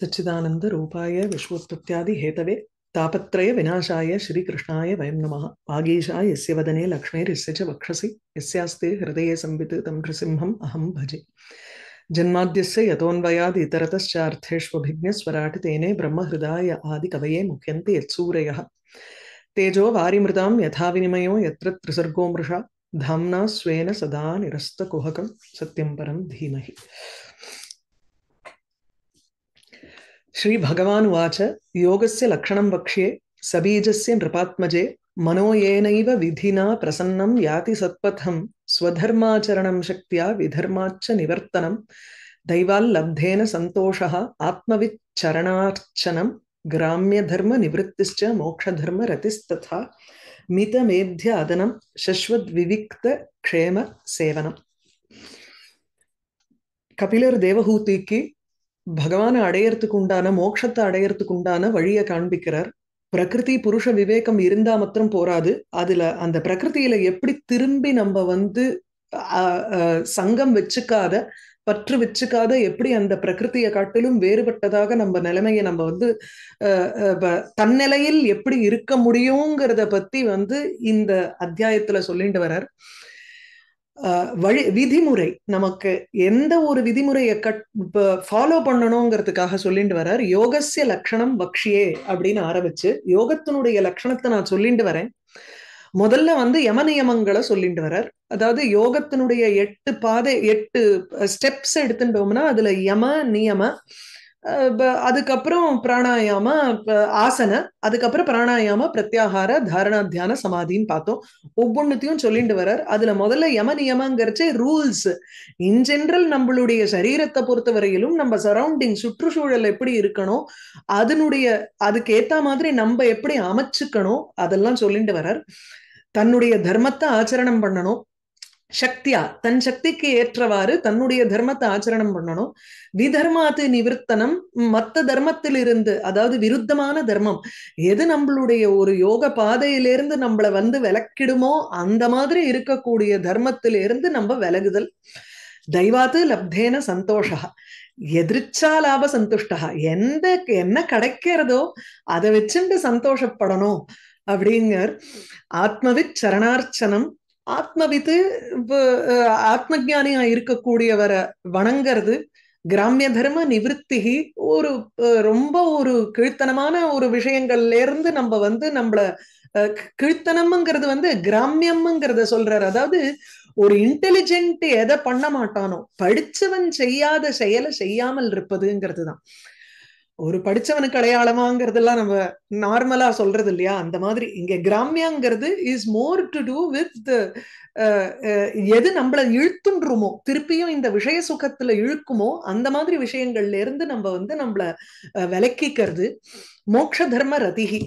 सच्चिदानंद सच्चिदानन्दरूपाय तापत्रय तापत्रयविनाशाय श्रीकृष्णाय वयम नमः वागीशा यस्य वदने लक्ष्मीर्यस्य च वक्षसि यस्यास्ते हृदये संवित तं नृसिंहम् अहं भजे जन्माद्यस्य यतोऽन्वयाद् इतरतश्चार्थेष्वभिज्ञस्वराटितेने ब्रह्महृदाय आदिकवये मुख्यन्ते यत्सूरयः तेजो वारिमृतां यथा विनिमयो यत्र त्रिसर्गो मृषा धाम्ना स्वेन सदा निरस्तकुहकं सत्यं परं धीमहि श्री भगवान उवाच योगस्य लक्षणं वक्ष्ये सबीजस्य नृपात्मजे मनो येनैव विधिना प्रसन्नं याति सत्पथं स्वधर्माचरणं शक्त्या विधर्माच्च निवर्तनं दैवाल्लब्धेन सन्तोषः आत्मविच्चरणार्चनं ग्राम्यधर्मनिवृत्तिश्च मोक्षधर्मरतिस्तथा मितमेध्यादनं शश्वद्विविक्तक्षेमसेवनं கபிலர் தேவஹூதிக்கு பகவானை அடையறதுக்கு உண்டான மோட்சத்தை அடையறதுக்கு உண்டான வழியை காண்பிக்கிறார் பிரகிருதி புருஷ விவேகம் இருந்தா மாத்திரம் போராது அதுல அந்த பிரகிருதியில எப்படி திரும்பி நம்ம வந்து சங்கம் வச்சுக்காத பற்று வச்சுக்காத எப்படி அந்த பிரகிருத்தியை காட்டிலும் வேறுபட்டதாக நம்ம நிலைமையை நம்ம வந்து தன்னிலையில் எப்படி இருக்க முடியுங்கிறத பத்தி வந்து இந்த அத்தியாயத்துல சொல்லிட்டு வர்றார் வழி விதிமுறை நமக்கு எந்த ஒரு விதிமுறையை கட் ஃபாலோ பண்ணணுங்கிறதுக்காக சொல்லிட்டு வர்றார் யோகசிய லட்சணம் பக்ஷியே அப்படின்னு ஆரம்பிச்சு யோகத்தினுடைய லட்சணத்தை நான் சொல்லிட்டு வரேன் முதல்ல வந்து யம நியமங்களை சொல்லிட்டு வர்றார் அதாவது யோகத்தினுடைய எட்டு பாதை எட்டு ஸ்டெப்ஸ் எடுத்துட்டோம்னா அதுல யம நியம அதுக்கப்புறம் பிராணாயாம ஆசன அதுக்கப்புறம் பிராணாயாம பிரத்யாகார தாரணா தியான சமாதின்னு பார்த்தோம் ஒவ்வொன்னுத்தையும் சொல்லிட்டு வர்றார் அதுல முதல்ல யம நியமங்கிறச்சு ரூல்ஸ் இன் ஜென்ரல் நம்மளுடைய சரீரத்தை பொறுத்த வரையிலும் நம்ம சரௌண்டிங் சுற்றுச்சூழல் எப்படி இருக்கணும் அதனுடைய அதுக்கு ஏத்த மாதிரி நம்ம எப்படி அமைச்சுக்கணும் அதெல்லாம் சொல்லிட்டு வர்றார் தன்னுடைய தர்மத்தை ஆச்சரணம் பண்ணணும் சக்தியா தன் சக்திக்கு ஏற்றவாறு தன்னுடைய தர்மத்தை ஆச்சரணம் பண்ணணும் விதர்மாத்து நிவர்த்தனம் மத்த தர்மத்திலிருந்து அதாவது விருத்தமான தர்மம் எது நம்மளுடைய ஒரு யோக பாதையிலிருந்து நம்மளை வந்து விலக்கிடுமோ அந்த மாதிரி இருக்கக்கூடிய தர்மத்திலிருந்து நம்ம விலகுதல் தெய்வாத்து லப்தேன சந்தோஷா எதிர்ச்சா லாப சந்துஷ்டா எந்த என்ன கிடைக்கிறதோ அதை வச்சுட்டு சந்தோஷப்படணும் அப்படிங்கிற ஆத்மவிச் சரணார்ச்சனம் ஆத்மவித்து ஆத்ம ஜானியா இருக்கக்கூடியவரை வணங்கிறது கிராமிய தர்ம நிவர்த்திகி ஒரு ரொம்ப ஒரு கீழ்த்தனமான ஒரு விஷயங்கள்ல இருந்து நம்ம வந்து நம்மள கீழ்த்தனம்ங்கிறது வந்து கிராமியம்ங்கிறத சொல்றாரு அதாவது ஒரு இன்டெலிஜென்ட் எதை பண்ண மாட்டானோ படிச்சவன் செய்யாத செயலை செய்யாமல் இருப்பதுங்கிறது தான் ஒரு படிச்சவனுக்கு அடையாளமாங்கிறதெல்லாம் நம்ம நார்மலா சொல்றது இல்லையா அந்த மாதிரி இங்க கிராமியாங்கிறது is more to do with எது நம்மள இழுத்துன்றோமோ திருப்பியும் இந்த விஷய சுகத்துல இழுக்குமோ அந்த மாதிரி விஷயங்கள்ல இருந்து நம்ம வந்து நம்மள விலக்கிக்கிறது மோக்ஷ தர்ம ரதிகி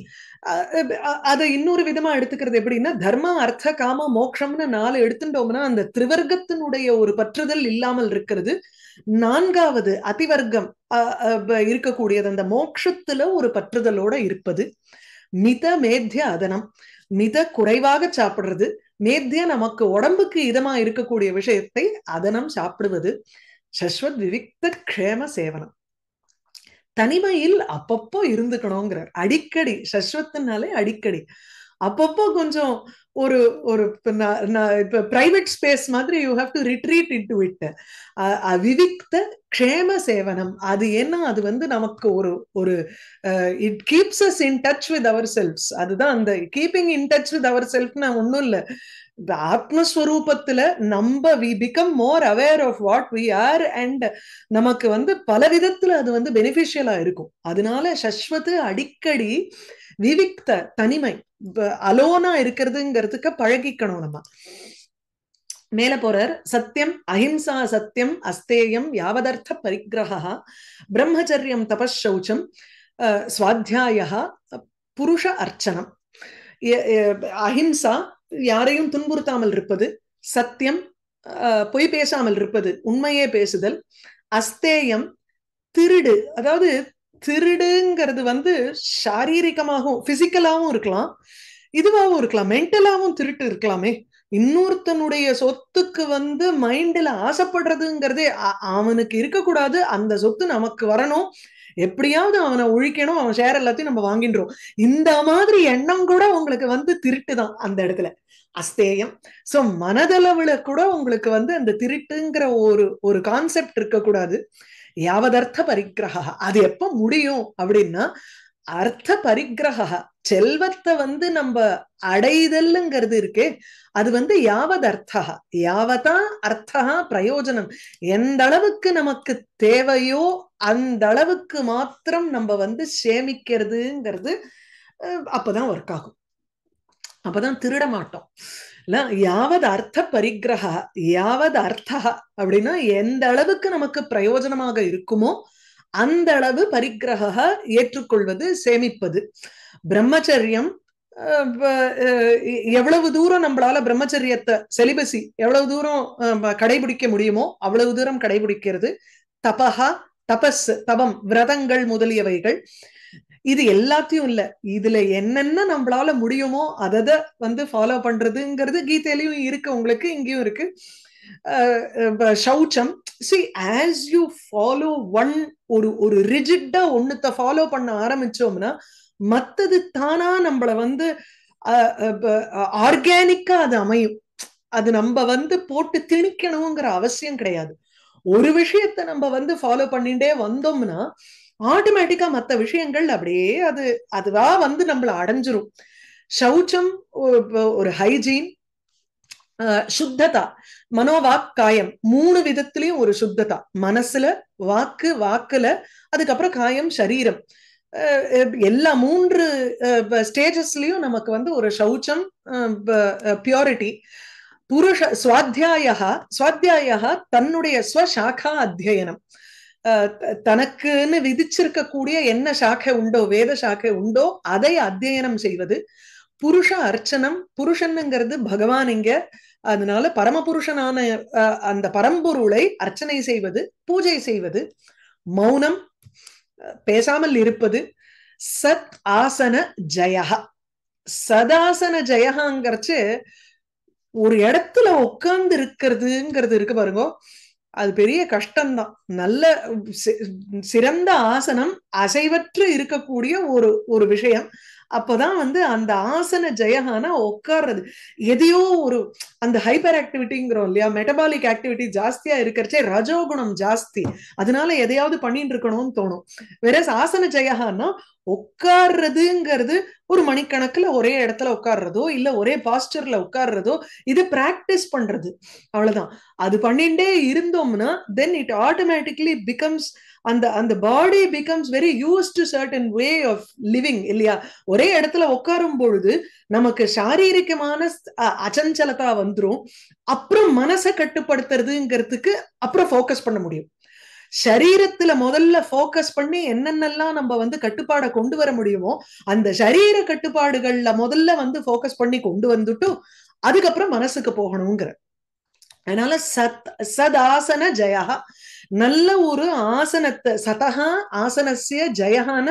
அதை இன்னொரு விதமா எடுத்துக்கிறது எப்படின்னா தர்ம அர்த்த காம மோக்ஷம்னு நாலு எடுத்துட்டோம்னா அந்த திருவர்க்கத்தினுடைய ஒரு பற்றுதல் இல்லாமல் இருக்கிறது நான்காவது அதிவர்க்கம் இருக்கக்கூடியது அந்த மோட்சத்துல ஒரு பற்றுதலோட இருப்பது மித மேத்திய அதனம் மித குறைவாக சாப்பிடுறது மேத்திய நமக்கு உடம்புக்கு இதமா இருக்கக்கூடிய விஷயத்தை அதனம் சாப்பிடுவது சஸ்வத் விவிக்த கஷேம சேவனம் தனிமையில் அப்பப்போ இருந்துக்கணுங்கிறார் அடிக்கடி சஸ்வத்தினாலே அடிக்கடி அப்பப்போ கொஞ்சம் ஒரு ஒரு பிரைவேட் ஸ்பேஸ் மாதிரி you have to retreat into it விவிக்த க்ஷேம சேவனம் அது ஏன்னா அது வந்து நமக்கு ஒரு ஒரு it keeps us in touch with ourselves அதுதான் அந்த keeping in touch with our செல்ஃப்னா ஒன்றும் இல்லை ஆத்மஸ்வரூபத்துல நம்ம we become more aware of what we are and நமக்கு வந்து பல விதத்துல அது வந்து பெனிஃபிஷியலா இருக்கும் அதனால சஸ்வத் அடிக்கடி விவிக்த தனிமை அலோனா இருக்கிறதுங்கிறதுக்கு பழகிக்கணும் நம்ம மேல போறார் சத்தியம் அஹிம்சா சத்தியம் அஸ்தேயம் யாவதர்த்த பரிகிரகா பிரம்மச்சரியம் தபசௌச்சம் சுவாத்தியாயா புருஷ அர்ச்சனம் அஹிம்சா யாரையும் துன்புறுத்தாமல் இருப்பது சத்தியம் பொய் பேசாமல் இருப்பது உண்மையே பேசுதல் அஸ்தேயம் திருடு அதாவது திருடுங்கிறது வந்து சாரீரிகமாகவும் பிசிக்கலாவும் இருக்கலாம் இதுவாகவும் இருக்கலாம் மென்டலாவும் திருட்டு இருக்கலாமே இன்னொருத்தனுடைய சொத்துக்கு வந்து மைண்ட்ல ஆசைப்படுறதுங்கிறதே அவனுக்கு இருக்கக்கூடாது அந்த சொத்து நமக்கு வரணும் எப்படியாவது அவனை ஒழிக்கணும் அவன் ஷேர் எல்லாத்தையும் நம்ம வாங்கின்றோம் இந்த மாதிரி எண்ணம் கூட உங்களுக்கு வந்து திருட்டு தான் அந்த இடத்துல அஸ்தேயம் சோ மனதளவுல கூட உங்களுக்கு வந்து அந்த திருட்டுங்கிற ஒரு ஒரு கான்செப்ட் இருக்கக்கூடாது யாவதர்த்த பரிகிரக அது எப்ப முடியும் அப்படின்னா அர்த்த பரிகிரக செல்வத்தை வந்து நம்ம அடைதல்ங்கிறது இருக்கே அது வந்து யாவது அர்த்தா யாவதா அர்த்தகா பிரயோஜனம் எந்த அளவுக்கு நமக்கு தேவையோ அந்த அளவுக்கு மாத்திரம் நம்ம வந்து சேமிக்கிறதுங்கிறது அப்பதான் ஒர்க் ஆகும் அப்பதான் திருட மாட்டோம் யாவது அர்த்த பரிகிரக யாவது அர்த்தா அப்படின்னா எந்த அளவுக்கு நமக்கு பிரயோஜனமாக இருக்குமோ அந்த அளவு பரிகிரக ஏற்றுக்கொள்வது சேமிப்பது பிரம்மச்சரியம் எவ்வளவு தூரம் நம்மளால பிரம்மச்சரியத்தை செலிபசி எவ்வளவு தூரம் கடைபிடிக்க முடியுமோ அவ்வளவு தூரம் கடைபிடிக்கிறது தபஹா தபஸ் தபம் விரதங்கள் முதலியவைகள் இது எல்லாத்தையும் இல்ல இதுல என்னென்ன நம்மளால முடியுமோ அதத வந்து ஃபாலோ பண்றதுங்கிறது கீதையிலயும் இருக்கு உங்களுக்கு இங்கேயும் இருக்கு சௌச்சம் see as you follow one ஒரு ஒரு ரிஜிட்டா ஒண்ணுத்த ஃபாலோ பண்ண ஆரம்பிச்சோம்னா மத்தது தானா நம்மள வந்து ஆர்கானிக்கா அது அமையும் அது நம்ம வந்து போட்டு திணிக்கணுங்கிற அவசியம் கிடையாது ஒரு விஷயத்த நம்ம வந்து ஃபாலோ பண்ணிட்டே வந்தோம்னா ஆட்டோமேட்டிக்கா மற்ற விஷயங்கள் அப்படியே அது அதுவா வந்து நம்மளை அடைஞ்சிரும் சௌச்சம் ஒரு ஹைஜீன் சுத்ததா மனோவாக் காயம் மூணு விதத்திலையும் ஒரு சுத்ததா மனசுல வாக்கு வாக்குல அதுக்கப்புறம் காயம் சரீரம் எல்லா மூன்று ஸ்டேஜஸ்லயும் நமக்கு வந்து ஒரு சௌச்சம் பியூரிட்டி புருஷ சுவாத்தியாயா சுவாத்தியாயா தன்னுடைய ஸ்வசாக்கா அத்தியனம் தனக்குன்னு விதிச்சிருக்கக்கூடிய என்ன சாக்கை உண்டோ வேத சாக்கை உண்டோ அதை அத்தியனம் செய்வது புருஷ அர்ச்சனம் புருஷன்ங்கிறது பகவான் இங்க அதனால பரமபுருஷனான அந்த பரம்பொருளை அர்ச்சனை செய்வது பூஜை செய்வது மௌனம் பேசாமல் இருப்பது சத் ஆசன ஜயா சதாசன ஜயகாங்கிறச்சு ஒரு இடத்துல உட்கார்ந்து இருக்கிறதுங்கிறது இருக்கு பாருங்க அது பெரிய கஷ்டம்தான் நல்ல சிறந்த ஆசனம் அசைவற்று இருக்கக்கூடிய ஒரு ஒரு விஷயம் அப்பதான் வந்து அந்த ஆசன ஜெயகானா உட்கார்றது எதையோ ஒரு அந்த ஹைப்பர் ஆக்டிவிட்டிங்கிறோம் இல்லையா மெட்டபாலிக் ஆக்டிவிட்டி ஜாஸ்தியா இருக்கிறச்சே ரஜோகுணம் ஜாஸ்தி அதனால எதையாவது பண்ணிட்டு இருக்கணும்னு தோணும் வேற ஆசன ஜெயகானா உட்கார்றதுங்கிறது ஒரு மணிக்கணக்கில் ஒரே இடத்துல உட்கார்றதோ இல்ல ஒரே பாஸ்டர்ல உட்கார்றதோ இது பிராக்டிஸ் பண்றது அவ்வளவுதான் அது பண்ணிட்டே இருந்தோம்னா தென் இட் ஆட்டோமேட்டிக்லி பிகம்ஸ் அந்த அந்த body becomes very used to certain way of living இல்லையா ஒரே இடத்துல உட்காரும் பொழுது நமக்கு சாரீரிகமான அச்சஞ்சலத்தா வந்துடும் அப்புறம் மனசை கட்டுப்படுத்துறதுங்கிறதுக்கு அப்புறம் ஃபோக்கஸ் பண்ண முடியும் சரீரத்துல முதல்ல போக்கஸ் பண்ணி என்னென்னலாம் நம்ம வந்து கட்டுப்பாட கொண்டு வர முடியுமோ அந்த சரீர கட்டுப்பாடுகள்ல முதல்ல வந்து போக்கஸ் பண்ணி கொண்டு வந்துட்டு அதுக்கப்புறம் மனசுக்கு போகணுங்கிற அதனால சத் சதாசன ஜயா நல்ல ஒரு ஆசனத்தை சதகா ஆசனசிய ஜயகான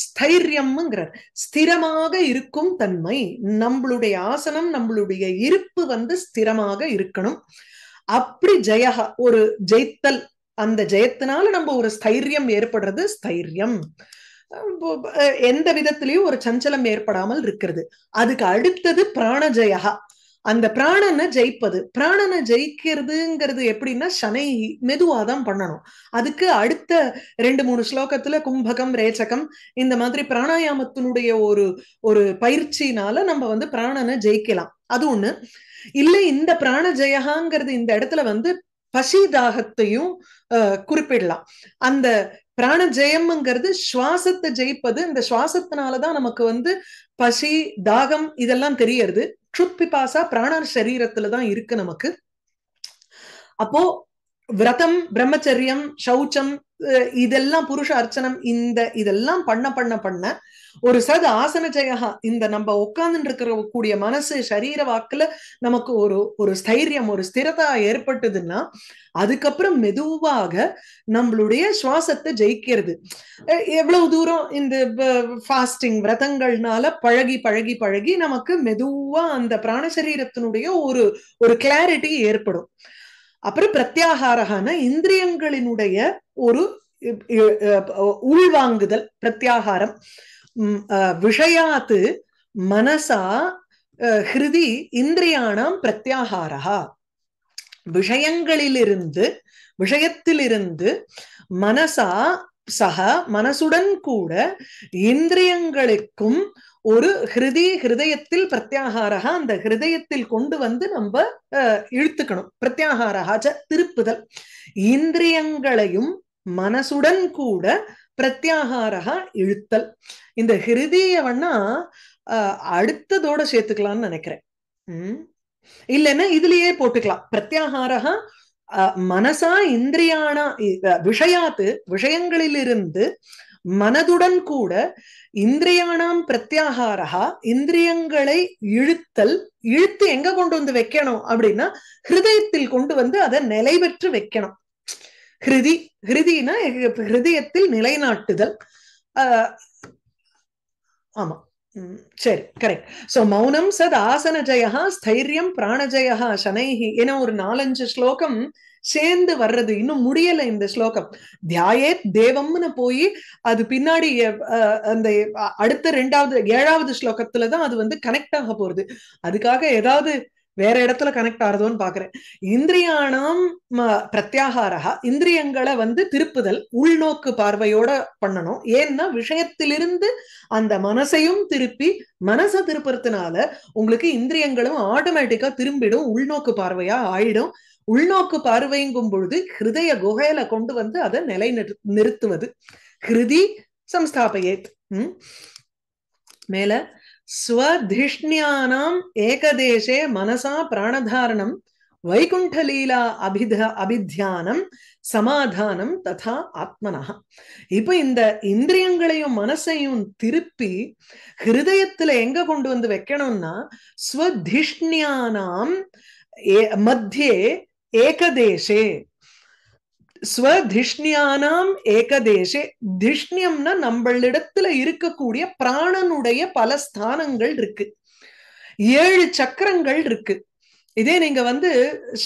ஸ்தைரியம்ங்கிறார் ஸ்திரமாக இருக்கும் தன்மை நம்மளுடைய ஆசனம் நம்மளுடைய இருப்பு வந்து ஸ்திரமாக இருக்கணும் அப்படி ஜெயஹா ஒரு ஜெயித்தல் அந்த ஜெயத்தினால நம்ம ஒரு ஸ்தைரியம் ஏற்படுறது ஸ்தைரியம் எந்த விதத்திலயும் ஒரு சஞ்சலம் ஏற்படாமல் இருக்கிறது அதுக்கு அடுத்தது பிராணஜயா அந்த பிராணனை ஜெயிப்பது பிராணனை ஜெயிக்கிறதுங்கிறது எப்படின்னா சனை மெதுவாதான் பண்ணணும் அதுக்கு அடுத்த ரெண்டு மூணு ஸ்லோகத்துல கும்பகம் ரேச்சகம் இந்த மாதிரி பிராணாயாமத்தினுடைய ஒரு ஒரு பயிற்சினால நம்ம வந்து பிராணனை ஜெயிக்கலாம் அது ஒண்ணு இல்ல இந்த பிராண ஜெயகாங்கிறது இந்த இடத்துல வந்து பசி தாகத்தையும் குறிப்பிடலாம் அந்த பிராண ஜெயம்ங்கிறது சுவாசத்தை ஜெயிப்பது இந்த சுவாசத்தினாலதான் நமக்கு வந்து பசி தாகம் இதெல்லாம் தெரியறது ட்ருத் பிபாசா பிராண சரீரத்துலதான் இருக்கு நமக்கு அப்போ விரதம் பிரம்மச்சரியம் சௌச்சம் இதெல்லாம் புருஷ அர்ச்சனம் இந்த இதெல்லாம் பண்ண பண்ண பண்ண ஒரு சத ஆசன ஜெயகா இந்த நம்ம உட்கார்ந்துட்டு இருக்கிற கூடிய மனசு சரீர வாக்குல நமக்கு ஒரு ஒரு ஸ்தைரியம் ஒரு ஸ்திரதா ஏற்பட்டதுன்னா அதுக்கப்புறம் மெதுவாக நம்மளுடைய சுவாசத்தை ஜெயிக்கிறது எவ்வளவு தூரம் இந்த ஃபாஸ்டிங் விரதங்கள்னால பழகி பழகி பழகி நமக்கு மெதுவா அந்த பிராணசரீரத்தினுடைய ஒரு ஒரு கிளாரிட்டி ஏற்படும் அப்புறம் பிரத்யாகாரகான இந்திரியங்களினுடைய ஒரு உள்வாங்குதல் பிரத்யாகாரம் விஷயாத்து மனசா ஹிருதி இந்திரியானாம் பிரத்யாகாரா விஷயங்களிலிருந்து விஷயத்திலிருந்து மனசா சக மனசுடன் கூட இந்திரியங்களுக்கும் ஒரு ஹிருதி ஹிருதயத்தில் பிரத்யாகாரா அந்த ஹிருதயத்தில் கொண்டு வந்து நம்ம இழுத்துக்கணும் பிரத்யாகாராச்ச திருப்புதல் இந்திரியங்களையும் மனசுடன் கூட பிரத்யாகாரா இழுத்தல் இந்த ஹிருதியவன்னா அடுத்ததோட சேர்த்துக்கலாம்னு நினைக்கிறேன் உம் இல்லைன்னா இதுலயே போட்டுக்கலாம் பிரத்யாகாரா மனசா இந்திரியானா விஷயாத்து விஷயங்களிலிருந்து மனதுடன் கூட இந்திரியானாம் பிரத்யாகாரா இந்திரியங்களை இழுத்தல் இழுத்து எங்க கொண்டு வந்து வைக்கணும் அப்படின்னா ஹிருதயத்தில் கொண்டு வந்து அதை நிலை பெற்று வைக்கணும் ஹிருதி ஹிருதினா ஹிருதயத்தில் நிலைநாட்டுதல் ஆஹ் ஆமா சரி கரெக்ட் சோ மௌனம் சத் ஆசன ஜயா ஸ்தைரியம் பிராணஜயா சனைஹி என ஒரு நாலஞ்சு ஸ்லோகம் சேர்ந்து வர்றது இன்னும் முடியல இந்த ஸ்லோகம் தியாயே தேவம்னு போய் அது பின்னாடி அந்த அடுத்த ரெண்டாவது ஏழாவது ஸ்லோகத்துலதான் அது வந்து கனெக்ட் ஆக போறது அதுக்காக ஏதாவது வேற இடத்துல கனெக்ட் ஆறுதோன்னு பாக்குறேன் இந்திரியானம் பிரத்யாகாரா இந்திரியங்களை வந்து திருப்புதல் உள்நோக்கு பார்வையோட பண்ணணும் ஏன்னா விஷயத்திலிருந்து அந்த மனசையும் திருப்பி மனசை திருப்புறதுனால உங்களுக்கு இந்திரியங்களும் ஆட்டோமேட்டிக்கா திரும்பிடும் உள்நோக்கு பார்வையா ஆயிடும் உள்நோக்கு பார்வைங்கும் பொழுது ஹிருதய குகையில கொண்டு வந்து அதை நிலை நிறுத்துவது ஹிருதி சம்ஸ்தாபயேத் உம் மேல ஸ்வதிஷ்ணியானாம் ஏகதேசே மனசா பிராணதாரணம் வைகுண்டலீலா அபித அபித்தியானம் சமாதானம் ததா ஆத்மனா இப்ப இந்த இந்திரியங்களையும் மனசையும் திருப்பி ஹிருதயத்துல எங்க கொண்டு வந்து வைக்கணும்னா ஸ்வதிஷ்ணியானாம் மத்தியே ஏகதேசே ஸ்வதிஷ்ணியானாம் ஏகதேசே திஷ்ணியம்னா நம்மளிடத்துல இருக்கக்கூடிய பிராணனுடைய பல ஸ்தானங்கள் இருக்கு ஏழு சக்கரங்கள் இருக்கு இதே நீங்க வந்து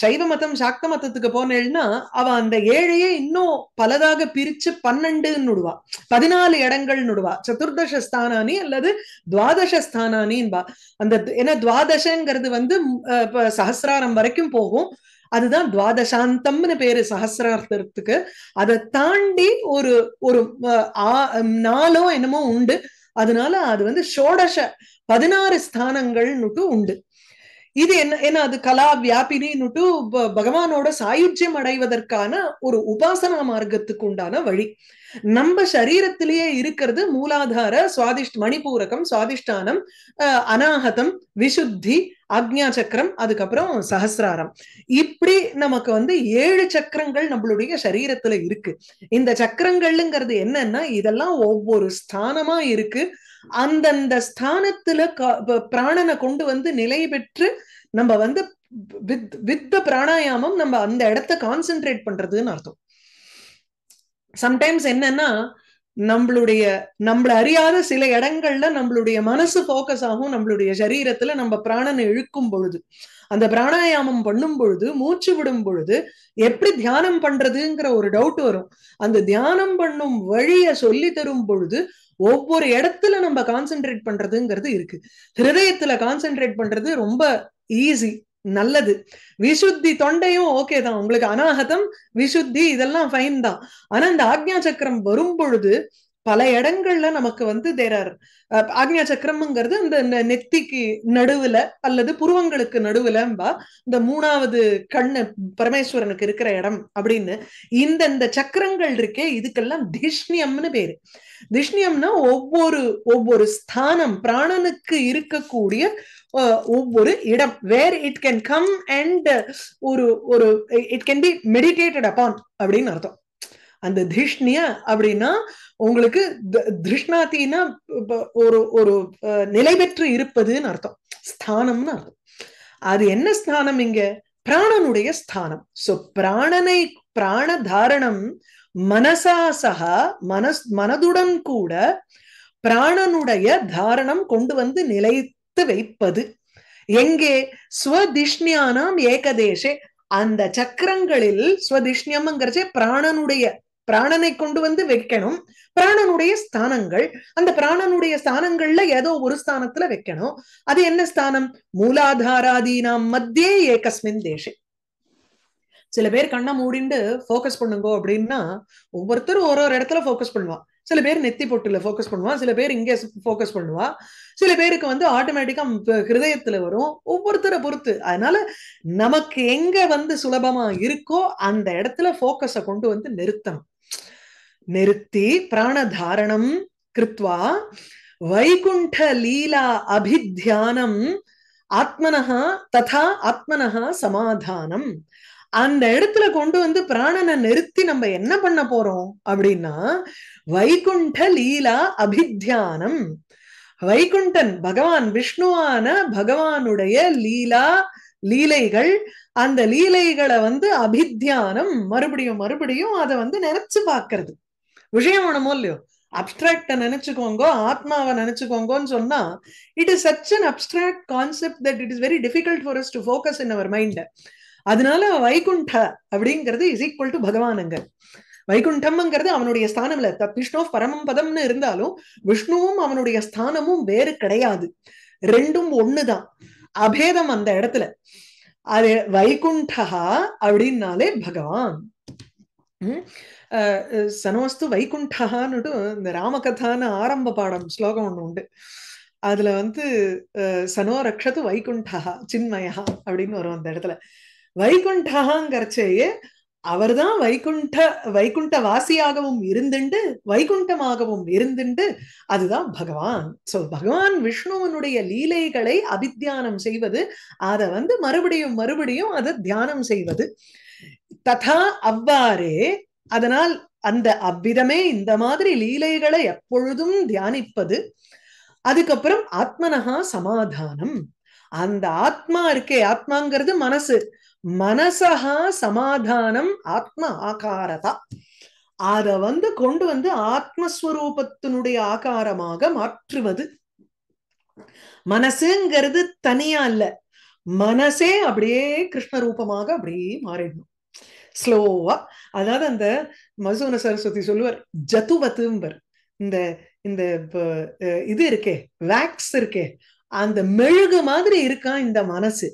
சைவ மதம் சாக்த மதத்துக்கு போனேன்னா அவ அந்த ஏழையே இன்னும் பலதாக பிரிச்சு பன்னெண்டுன்னு விடுவா பதினாலு இடங்கள் விடுவா சதுர்தசஸ்தானி அல்லது துவாதச அந்த ஏன்னா துவாதசங்கிறது வந்து சஹசிராரம் வரைக்கும் போகும் அதுதான் துவாதசாந்தம்னு பேரு சஹசிரார்த்தத்துக்கு அதை தாண்டி ஒரு ஒரு நாளோ என்னமோ உண்டு அதனால அது வந்து ஷோடச பதினாறு ஸ்தானங்கள்னுட்டு உண்டு இது என்ன ஏன்னா அது கலா வியாபினின்னுட்டு பகவானோட சாயுஜ்யம் அடைவதற்கான ஒரு உபாசனா மார்க்கத்துக்கு உண்டான வழி நம்ம சரீரத்திலேயே இருக்கிறது மூலாதார சுவாதிஷ்ட மணிபூரகம் சுவாதிஷ்டானம் அனாகதம் விசுத்தி அக்ஞா சக்கரம் அதுக்கப்புறம் சஹசிராரம் இப்படி நமக்கு வந்து ஏழு சக்கரங்கள் நம்மளுடைய சரீரத்துல இருக்கு இந்த சக்கரங்கள்ங்கிறது என்னன்னா இதெல்லாம் ஒவ்வொரு ஸ்தானமா இருக்கு அந்தந்த ஸ்தானத்துல பிராணனை கொண்டு வந்து நிலை பெற்று நம்ம வந்து வித் வித் பிராணாயாமம் நம்ம அந்த இடத்த கான்சென்ட்ரேட் பண்றதுன்னு அர்த்தம் சம்டைம்ஸ் என்னன்னா நம்மளுடைய நம்மள அறியாத சில இடங்கள்ல நம்மளுடைய மனசு போக்கஸ் ஆகும் நம்மளுடைய சரீரத்துல நம்ம பிராணனை இழுக்கும் பொழுது அந்த பிராணாயாமம் பண்ணும் பொழுது மூச்சு விடும் பொழுது எப்படி தியானம் பண்றதுங்கிற ஒரு டவுட் வரும் அந்த தியானம் பண்ணும் வழிய சொல்லி தரும் பொழுது ஒவ்வொரு இடத்துல நம்ம கான்சென்ட்ரேட் பண்றதுங்கிறது இருக்கு ஹிருதயத்துல கான்சென்ட்ரேட் பண்றது ரொம்ப ஈஸி நல்லது விசுத்தி தொண்டையும் ஓகே தான் உங்களுக்கு அனாகதம் விசுத்தி இதெல்லாம் ஃபைன் தான் ஆனா இந்த ஆக்ஞா சக்கரம் வரும் பொழுது பல இடங்கள்ல நமக்கு வந்து தேரார் ஆர் ஆக்ஞா சக்கரம்ங்கிறது இந்த நெத்திக்கு நடுவுல அல்லது புருவங்களுக்கு நடுவுலம்பா இந்த மூணாவது கண்ணு பரமேஸ்வரனுக்கு இருக்கிற இடம் அப்படின்னு இந்த இந்த சக்கரங்கள் இருக்கே இதுக்கெல்லாம் திஷ்ணியம்னு பேரு திஷ்ணியம்னா ஒவ்வொரு ஒவ்வொரு ஸ்தானம் பிராணனுக்கு இருக்கக்கூடிய ஒவ்வொரு இடம் where it can come and ஒரு ஒரு it can be meditated upon அப்படின்னு அர்த்தம் அந்த திருஷ்ணிய அப்படின்னா உங்களுக்கு திருஷ்ணாத்தின்னா ஒரு ஒரு நிலை பெற்று இருப்பதுன்னு அர்த்தம் ஸ்தானம்னு அர்த்தம் அது என்ன ஸ்தானம் இங்க பிராணனுடைய ஸ்தானம் சோ பிராணனை பிராண தாரணம் மனசா சகா மனஸ் மனதுடன் கூட பிராணனுடைய தாரணம் கொண்டு வந்து நிலைத்து வைப்பது எங்கே ஸ்வதிஷ்ணியானாம் ஏகதேசே அந்த சக்கரங்களில் ஸ்வதிஷ்ணியம்ங்கிறச்சே பிராணனுடைய பிராணனை கொண்டு வந்து வைக்கணும் பிராணனுடைய ஸ்தானங்கள் அந்த பிராணனுடைய ஸ்தானங்கள்ல ஏதோ ஒரு ஸ்தானத்துல வைக்கணும் அது என்ன ஸ்தானம் மூலாதாராதீனாம் மத்தியே ஏகஸ்மின் தேசே சில பேர் கண்ணை மூடிண்டு போக்கஸ் பண்ணுங்க அப்படின்னா ஒவ்வொருத்தரும் ஒரு ஒரு இடத்துல போக்கஸ் பண்ணுவான் சில பேர் நெத்தி பொட்டுல போக்கஸ் பண்ணுவான் சில பேர் இங்கே போக்கஸ் பண்ணுவா சில பேருக்கு வந்து ஆட்டோமேட்டிக்கா ஹிருதயத்துல வரும் ஒவ்வொருத்தரை பொறுத்து அதனால நமக்கு எங்க வந்து சுலபமா இருக்கோ அந்த இடத்துல ஃபோக்கஸை கொண்டு வந்து நிறுத்தணும் நிறுத்தி பிராணதாரணம் கிருத்வா வைகுண்ட லீலா அபித்தியானம் ஆத்மனஹா ததா ஆத்மனஹா சமாதானம் அந்த இடத்துல கொண்டு வந்து பிராணனை நிறுத்தி நம்ம என்ன பண்ண போறோம் அப்படின்னா வைகுண்ட லீலா அபித்தியானம் வைகுண்டன் பகவான் விஷ்ணுவான பகவானுடைய லீலா லீலைகள் அந்த லீலைகளை வந்து அபித்தியானம் மறுபடியும் மறுபடியும் அதை வந்து நினைச்சு பார்க்கறது விஷயம் ஒண்ணுமோ இல்லையோ அப்டிராக்ட நினைச்சுக்கோங்க ஆத்மாவை நினைச்சுக்கோங்கன்னு சொன்னா it is such an abstract concept that it is very difficult for us to focus in our mind அதனால வைகுண்ட அப்படிங்கிறது இஸ் ஈக்குவல் டு பகவானுங்க வைகுண்டம்ங்கிறது அவனுடைய ஸ்தானம்ல விஷ்ணு பரமம் பதம்னு இருந்தாலும் விஷ்ணுவும் அவனுடைய ஸ்தானமும் வேறு கிடையாது ரெண்டும் ஒண்ணுதான் அபேதம் அந்த இடத்துல அது வைகுண்டா அப்படின்னாலே பகவான் சனோஸ்து வைகுண்டான்னுட்டு இந்த ராமகதான்னு ஆரம்ப பாடம் ஸ்லோகம் ஒன்று உண்டு அதுல வந்து சனோ ரக்ஷத்து வைகுண்டா சின்மயா அப்படின்னு வரும் அந்த இடத்துல வைகுண்டகாங்கிறச்சேயே அவர்தான் வைகுண்ட வைகுண்ட வாசியாகவும் இருந்துண்டு வைகுண்டமாகவும் இருந்துண்டு அதுதான் பகவான் சோ பகவான் விஷ்ணுவனுடைய லீலைகளை அபித்தியானம் செய்வது அதை வந்து மறுபடியும் மறுபடியும் அதை தியானம் செய்வது ததா அவ்வாறே அதனால் அந்த அவ்விதமே இந்த மாதிரி லீலைகளை எப்பொழுதும் தியானிப்பது அதுக்கப்புறம் ஆத்மனகா சமாதானம் அந்த ஆத்மா இருக்கே ஆத்மாங்கிறது மனசு மனசகா சமாதானம் ஆத்ம ஆகாரதா அத வந்து கொண்டு வந்து ஆத்மஸ்வரூபத்தினுடைய ஆகாரமாக மாற்றுவது மனசுங்கிறது தனியா இல்ல மனசே அப்படியே கிருஷ்ண ரூபமாக அப்படியே மாறிடணும் ஸ்லோவா அதாவது அந்த மசூன சரஸ்வதி சொல்லுவார் ஜத்துவத்தும்பர் இந்த இந்த இது இருக்கே வேக்ஸ் இருக்கே அந்த மெழுகு மாதிரி இருக்கான் இந்த மனசு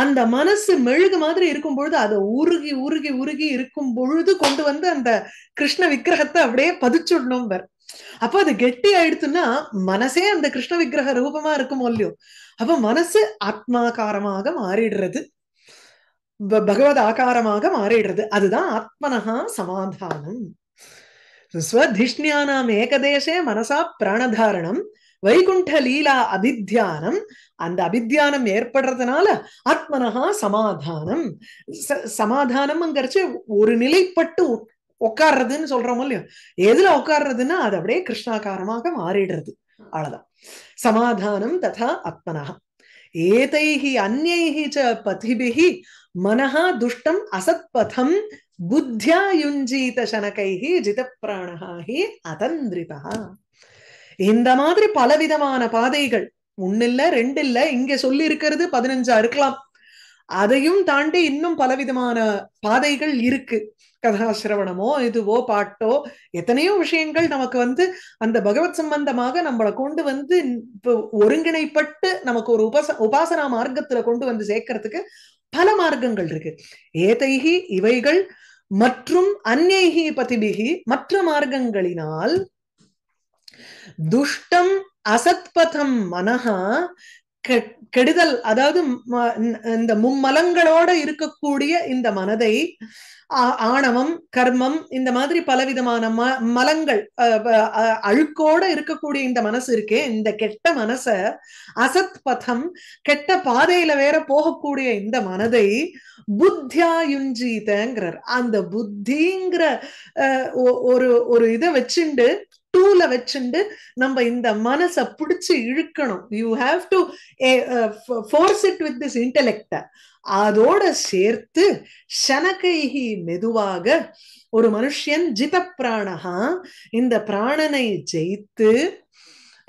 அந்த மனசு மெழுகு மாதிரி இருக்கும் பொழுது அதை உருகி உருகி உருகி இருக்கும் பொழுது கொண்டு வந்து அந்த கிருஷ்ண விக்கிரகத்தை அப்படியே பதிச்சுடணும் அப்ப அது கெட்டி ஆயிடுச்சுன்னா மனசே அந்த கிருஷ்ண விக்கிரக ரூபமா இருக்குமோ இல்லையோ அப்ப மனசு ஆத்மாகாரமாக மாறிடுறது பகவத் ஆகாரமாக மாறிடுறது அதுதான் ஆத்மனஹா சமாதானம் ஸ்வதிஷ்ணியானாம் ஏகதேசே மனசா பிராணதாரணம் வைகுண்ட லீலா அபித்தியானம் அந்த அபித்தியானம் ஏற்படுறதுனால ஆத்மனஹா சமாதானம் சமாதானம்ங்கிறச்சு ஒரு நிலைப்பட்டு உட்கார்றதுன்னு சொல்றோம் இல்லையோ எதுல உட்கார்றதுன்னா அது அப்படியே கிருஷ்ணாகாரமாக மாறிடுறது அவ்வளவுதான் சமாதானம் ததா ஆத்மனஹா ஏதைஹி அந்நைஹி ச பதிபிஹி மனஹா துஷ்டம் அசத்பதம் புத்தியா யுஞ்சீத சனகைஹி ஜிதப்பிராணஹாஹி அதந்திரிதா இந்த மாதிரி பலவிதமான பாதைகள் ஒன்னு இல்ல ரெண்டு இல்ல இங்க சொல்லி இருக்கிறது பதினஞ்சா இருக்கலாம் அதையும் தாண்டி இன்னும் பலவிதமான பாதைகள் இருக்கு கதாசிரவணமோ இதுவோ பாட்டோ எத்தனையோ விஷயங்கள் நமக்கு வந்து அந்த பகவத் சம்பந்தமாக நம்மளை கொண்டு வந்து ஒருங்கிணைப்பட்டு நமக்கு ஒரு உபச உபாசனா மார்க்கத்துல கொண்டு வந்து சேர்க்கறதுக்கு பல மார்க்கங்கள் இருக்கு ஏதைகி இவைகள் மற்றும் அந்நேகி பதிபிகி மற்ற மார்க்கங்களினால் துஷ்டம் அசத்பதம் மனஹா கெடுதல் அதாவது இந்த மும்மலங்களோட இருக்கக்கூடிய இந்த மனதை ஆணவம் கர்மம் இந்த மாதிரி பலவிதமான ம மலங்கள் அழுக்கோட இருக்கக்கூடிய இந்த மனசு இருக்கே இந்த கெட்ட மனச அசத் பதம் கெட்ட பாதையில வேற போகக்கூடிய இந்த மனதை புத்தியாயுஞ்சிதங்கிறார் அந்த புத்திங்கிற ஒரு ஒரு இதை வச்சுண்டு டூல வச்சுண்டு நம்ம இந்த மனசை பிடிச்சி இழுக்கணும் you have to force it with this intellect அதோட சேர்த்து சனகைகி மெதுவாக ஒரு மனுஷன் ஜித பிராணஹா இந்த பிராணனை ஜெயித்து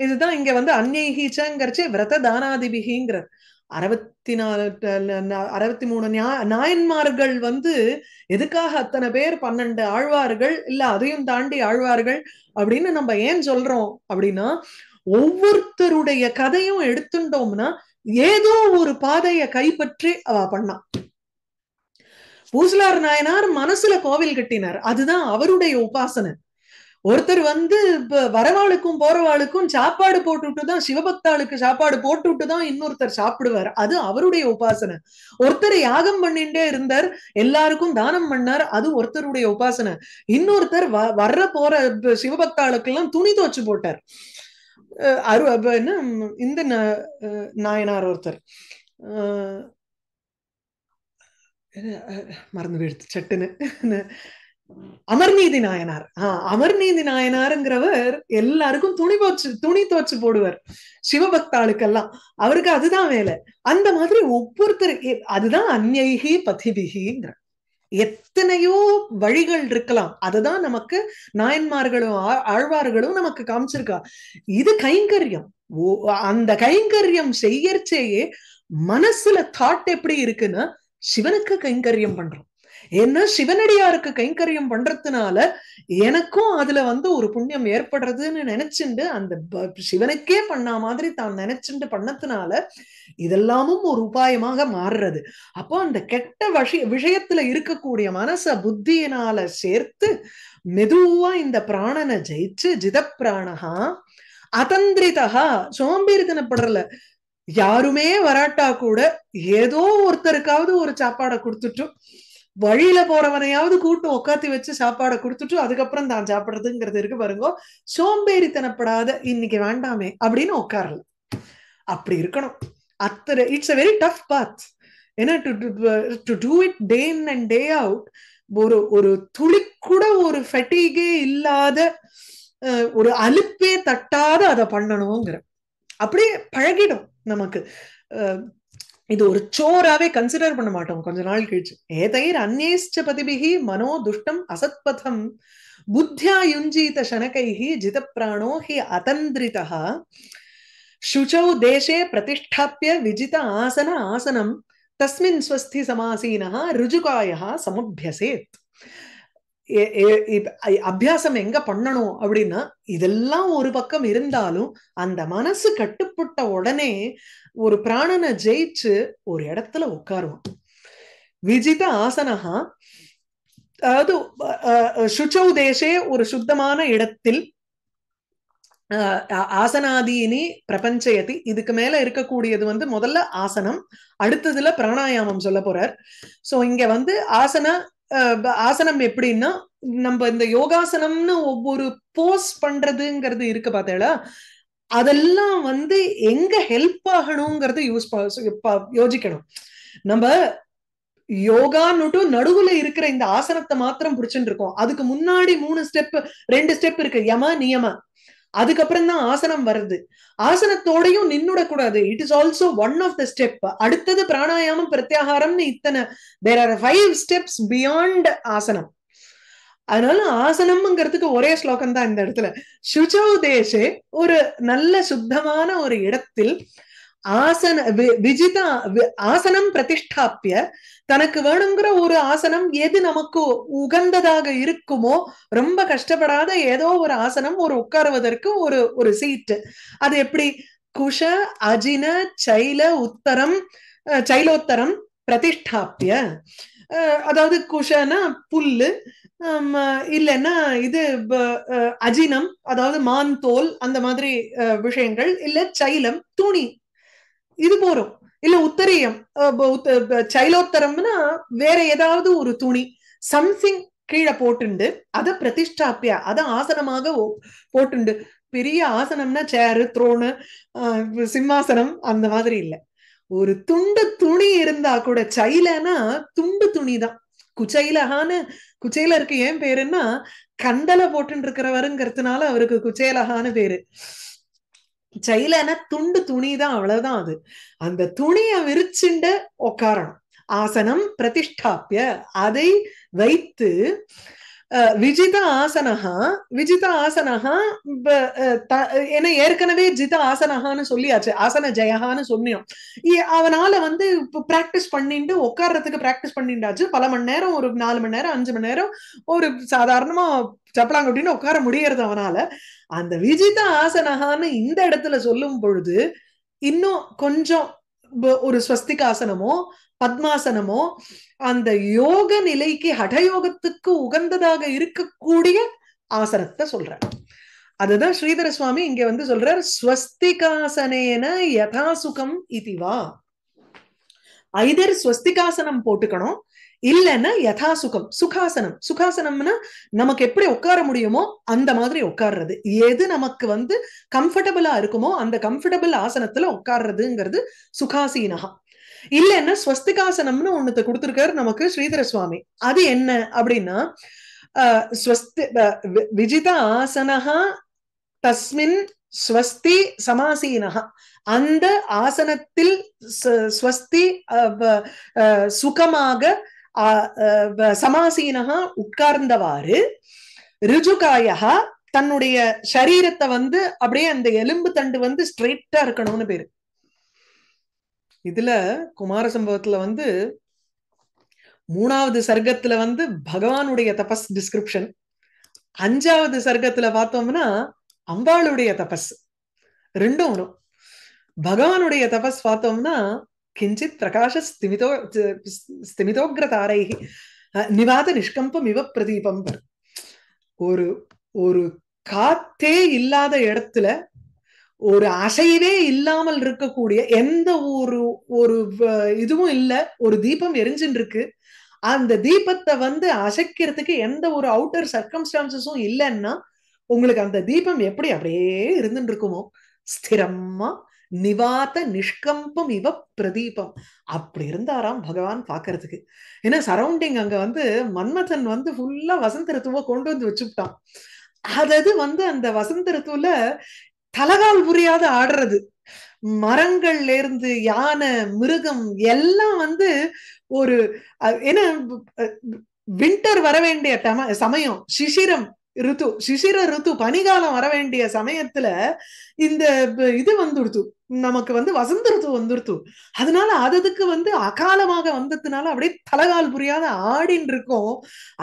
இதுதான் இங்க வந்து அந்நைகீச்சங்கிறச்சே விரத தானாதிபிகிங்கிறார் அறுபத்தி நாலு அறுபத்தி மூணு நாயன்மார்கள் வந்து எதுக்காக அத்தனை பேர் பன்னெண்டு ஆழ்வார்கள் இல்ல அதையும் தாண்டி ஆழ்வார்கள் அப்படின்னு நம்ம ஏன் சொல்றோம் அப்படின்னா ஒவ்வொருத்தருடைய கதையும் எடுத்துட்டோம்னா ஏதோ ஒரு பாதையை கைப்பற்றி அவ பண்ணா பூசலார் நாயனார் மனசுல கோவில் கட்டினார் அதுதான் அவருடைய உபாசனை ஒருத்தர் வந்து இப்ப வரவாளுக்கும் போறவாளுக்கும் சாப்பாடு போட்டுட்டு தான் சிவபக்தாளுக்கு சாப்பாடு போட்டுட்டு தான் இன்னொருத்தர் சாப்பிடுவார் அது அவருடைய உபாசனை ஒருத்தர் யாகம் பண்ணிட்டே இருந்தார் எல்லாருக்கும் தானம் பண்ணார் அது ஒருத்தருடைய உபாசனை இன்னொருத்தர் வர்ற போற சிவபக்தாளுக்கு எல்லாம் துணி துவச்சு போட்டார் அரு என்ன இந்த நாயனார் ஒருத்தர் மறந்து போயிடுச்சு சட்டுன்னு அமர்நீதி நாயனார் ஆஹ் அமர்நீதி நாயனாருங்கிறவர் எல்லாருக்கும் துணி போச்சு துணி துவச்சு போடுவார் சிவபக்தாளுக்கெல்லாம் அவருக்கு அதுதான் வேலை அந்த மாதிரி ஒவ்வொருத்தர் அதுதான் அந்நைகி பதிபிகிங்கிற எத்தனையோ வழிகள் இருக்கலாம் அதுதான் நமக்கு நாயன்மார்களும் ஆழ்வார்களும் நமக்கு காமிச்சிருக்கா இது கைங்கரியம் அந்த கைங்கரியம் செய்யறச்சேயே மனசுல தாட் எப்படி இருக்குன்னா சிவனுக்கு கைங்கரியம் பண்றோம் ஏன்னா சிவனடியாருக்கு கைங்கரியம் பண்றதுனால எனக்கும் அதுல வந்து ஒரு புண்ணியம் ஏற்படுறதுன்னு நினைச்சுண்டு அந்த சிவனுக்கே பண்ணா மாதிரி தான் நினைச்சுண்டு பண்ணதுனால இதெல்லாமும் ஒரு உபாயமாக மாறுறது அப்போ அந்த கெட்ட வசி விஷயத்துல இருக்கக்கூடிய மனச புத்தியினால சேர்த்து மெதுவா இந்த பிராணனை ஜெயிச்சு ஜித பிராணஹா அதந்திரிதா சோம்பேறித்தனப்படல யாருமே வராட்டா கூட ஏதோ ஒருத்தருக்காவது ஒரு சாப்பாடை கொடுத்துட்டும் வழியில போறவனையாவது கூட்டு உக்காத்தி வச்சு சாப்பாடை கொடுத்துட்டு அதுக்கப்புறம் தான் சாப்பிடுறதுங்கிறது இருக்கு பாருங்க சோம்பேறித்தனப்படாத இன்னைக்கு வேண்டாமே அப்படின்னு உட்காரல அப்படி இருக்கணும் அத்தனை it's a very tough path ஏன்னா to do it day and day out ஒரு ஒரு துளி கூட ஒரு ஃபெட்டிகே இல்லாத ஒரு அலுப்பே தட்டாத அதை பண்ணணுங்கிற அப்படியே பழகிடும் நமக்கு இது ஒரு சோராவே கன்சிடர் பண்ண மாட்டோம் கொஞ்ச நாள் கழிச்சு ஏதைர் அந்நேஷ்ட பதிபிகி மனோ துஷ்டம் அசத்பதம் புத்தியா யுஞ்சீத சனகைஹி ஜிதப்பிராணோ ஹி அதந்திரிதா சுச்சௌ தேசே பிரதிஷ்டாப்பிய விஜித ஆசன ஆசனம் தஸ்மின் ஸ்வஸ்தி சமாசீனா ருஜுகாயா சமுபியசேத் அபியாசம் எங்க பண்ணணும் அப்படின்னா இதெல்லாம் ஒரு பக்கம் இருந்தாலும் அந்த மனசு கட்டுப்பட்ட உடனே ஒரு பிராணனை ஜெயிச்சு ஒரு இடத்துல உட்காருவான் விஜித ஆசனஹா அதாவது சுச்சௌ தேசே ஒரு சுத்தமான இடத்தில் ஆசனாதீனி பிரபஞ்சயதி இதுக்கு மேல இருக்கக்கூடியது வந்து முதல்ல ஆசனம் அடுத்ததுல பிராணாயாமம் சொல்ல போறார் சோ இங்க வந்து ஆசன ஆசனம் எப்படின்னா நம்ம இந்த யோகாசனம்னு ஒவ்வொரு போஸ் பண்றதுங்கிறது இருக்கு பார்த்தேளா அதெல்லாம் வந்து எங்க ஹெல்ப் ஆகணுங்கிறத யூஸ் யோசிக்கணும் நம்ம யோகான்னுட்டு நடுவுல இருக்கிற இந்த ஆசனத்தை மாத்திரம் புடிச்சுட்டு இருக்கோம் அதுக்கு முன்னாடி மூணு ஸ்டெப் ரெண்டு ஸ்டெப் இருக்கு யம நியம அதுக்கப்புறம் தான் ஆசனம் வருது ஆசனத்தோடையும் நின்னுடக்கூடாது it is also one of the step அடுத்தது பிராணாயாமம் பிரத்யாகாரம்னு இத்தனை there are five steps beyond asanam அதனால ஆசனம்ங்கிறதுக்கு ஒரே ஸ்லோகம் தான் இந்த இடத்துல சுச்சோ தேசே ஒரு நல்ல சுத்தமான ஒரு இடத்தில் ஆசன விஜிதா ஆசனம் பிரதிஷ்டாப்பிய தனக்கு வேணுங்கிற ஒரு ஆசனம் எது நமக்கு உகந்ததாக இருக்குமோ ரொம்ப கஷ்டப்படாத ஏதோ ஒரு ஆசனம் ஒரு உட்காருவதற்கு ஒரு ஒரு சீட்டு அது எப்படி குஷ அஜின சைல உத்தரம் சைலோத்தரம் பிரதிஷ்டாப்பிய அதாவது குஷனா புல்லு இல்லைன்னா இது அஜினம் அதாவது மான் தோல் அந்த மாதிரி விஷயங்கள் இல்ல சைலம் துணி இது போறோம் இல்ல உத்தரியம் சைலோத்தரம்னா வேற ஏதாவது ஒரு துணி சம்சிங் கீழே போட்டுண்டு அதை பிரதிஷ்டாப்பிய அத ஆசனமாக போட்டுண்டு பெரிய ஆசனம்னா சேரு த்ரோனு சிம்மாசனம் அந்த மாதிரி இல்லை ஒரு துண்டு துணி இருந்தா கூட சைலனா துண்டு துணி தான் குச்சைலஹான்னு இருக்கு ஏன் பேருன்னா கந்தல போட்டுன்னு இருக்கிறவருங்கிறதுனால அவருக்கு குச்சேலஹான்னு பேரு சைலன துண்டு துணி தான் அவ்வளவுதான் அது அந்த துணியை விரிச்சுண்டு உக்காரணும் ஆசனம் பிரதிஷ்டாப்பிய அதை வைத்து விஜித ஆசனஹா விஜித ஆசனஹா ஏன்னா ஏற்கனவே ஜித ஆசனஹான்னு சொல்லியாச்சு ஆசன ஜெயஹான்னு சொன்னியும் அவனால வந்து இப்போ பண்ணிட்டு உட்கார்றதுக்கு பிராக்டிஸ் பண்ணிட்டாச்சு பல மணி நேரம் ஒரு நாலு மணி நேரம் அஞ்சு மணி நேரம் ஒரு சாதாரணமா சப்பலாங்கொட்டின்னு உட்கார முடியறது அவனால அந்த விஜித ஆசனஹான்னு இந்த இடத்துல சொல்லும் பொழுது இன்னும் கொஞ்சம் ஒரு ஸ்வஸ்திகாசனமோ பத்மாசனமோ அந்த யோக நிலைக்கு ஹடயோகத்துக்கு உகந்ததாக இருக்கக்கூடிய ஆசனத்தை சொல்ற அதுதான் ஸ்ரீதர சுவாமி இங்க வந்து சொல்றார் ஸ்வஸ்திகாசனேன யதாசுகம் இதுவா ஐதர் ஸ்வஸ்திகாசனம் போட்டுக்கணும் இல்லைன்னா யதாசுகம் சுகாசனம் சுகாசனம்னா நமக்கு எப்படி உட்கார முடியுமோ அந்த மாதிரி உட்கார்றது எது நமக்கு வந்து கம்ஃபர்டபுளா இருக்குமோ அந்த கம்ஃபர்டபுள் ஆசனத்துல உட்கார்றதுங்கிறது சுகாசீனகா இல்லைன்னா ஸ்வஸ்திகாசனம்னு ஒன்னத்தை கொடுத்துருக்காரு நமக்கு ஸ்ரீதர சுவாமி அது என்ன அப்படின்னா ஸ்வஸ்தி விஜித ஆசனகா தஸ்மின் ஸ்வஸ்தி சமாசீனகா அந்த ஆசனத்தில் ஸ்வஸ்தி சுகமாக சமாசீனகா உட்கார்ந்தவாறு ரிஜுகாயகா தன்னுடைய சரீரத்தை வந்து அப்படியே அந்த எலும்பு தண்டு வந்து ஸ்ட்ரெயிட்டா இருக்கணும்னு பேரு இதுல குமார சம்பவத்துல வந்து மூணாவது சர்க்கத்துல வந்து பகவானுடைய தபஸ் டிஸ்கிரிப்ஷன் அஞ்சாவது சர்க்கத்துல பார்த்தோம்னா அம்பாளுடைய தபஸ் ரெண்டும் வரும் பகவானுடைய தபஸ் பார்த்தோம்னா கிஞ்சித் பிரகாஷ ஸ்திமிதோ ஸ்திமிதோக்ர தாரைகி நிவாத நிஷ்கம்பம் இவ பிரதீபம் ஒரு ஒரு காத்தே இல்லாத இடத்துல ஒரு அசைவே இல்லாமல் இருக்கக்கூடிய எந்த ஒரு ஒரு இதுவும் இல்லை ஒரு தீபம் எரிஞ்சுன்னு இருக்கு அந்த தீபத்தை வந்து அசைக்கிறதுக்கு எந்த ஒரு அவுட்டர் சர்க்கம்ஸ்டான்சஸும் இல்லைன்னா உங்களுக்கு அந்த தீபம் எப்படி அப்படியே இருந்துட்டு இருக்குமோ ஸ்திரமா நிவாத்த நிஷ்கம்பம் இவ பிரதீபம் அப்படி இருந்தாராம் பகவான் பாக்குறதுக்கு ஏன்னா சரௌண்டிங் அங்க வந்து மன்மதன் வந்து ஃபுல்லா வசந்த ரத்துவ கொண்டு வந்து வச்சுட்டான் அதாவது வந்து அந்த வசந்த ரத்துல தலகால் புரியாது ஆடுறது மரங்கள்ல இருந்து யானை மிருகம் எல்லாம் வந்து ஒரு என்ன வின்டர் வர வேண்டிய தம சமயம் சிசிரம் ரித்து சிசிர ரித்து பனிகாலம் வர வேண்டிய சமயத்துல இந்த இது வந்துடுத்து நமக்கு வந்து வசந்த ரித்து வந்துடுத்து அதனால அதுக்கு வந்து அகாலமாக வந்ததுனால அப்படியே தலகால் புரியாத ஆடின்னு இருக்கும்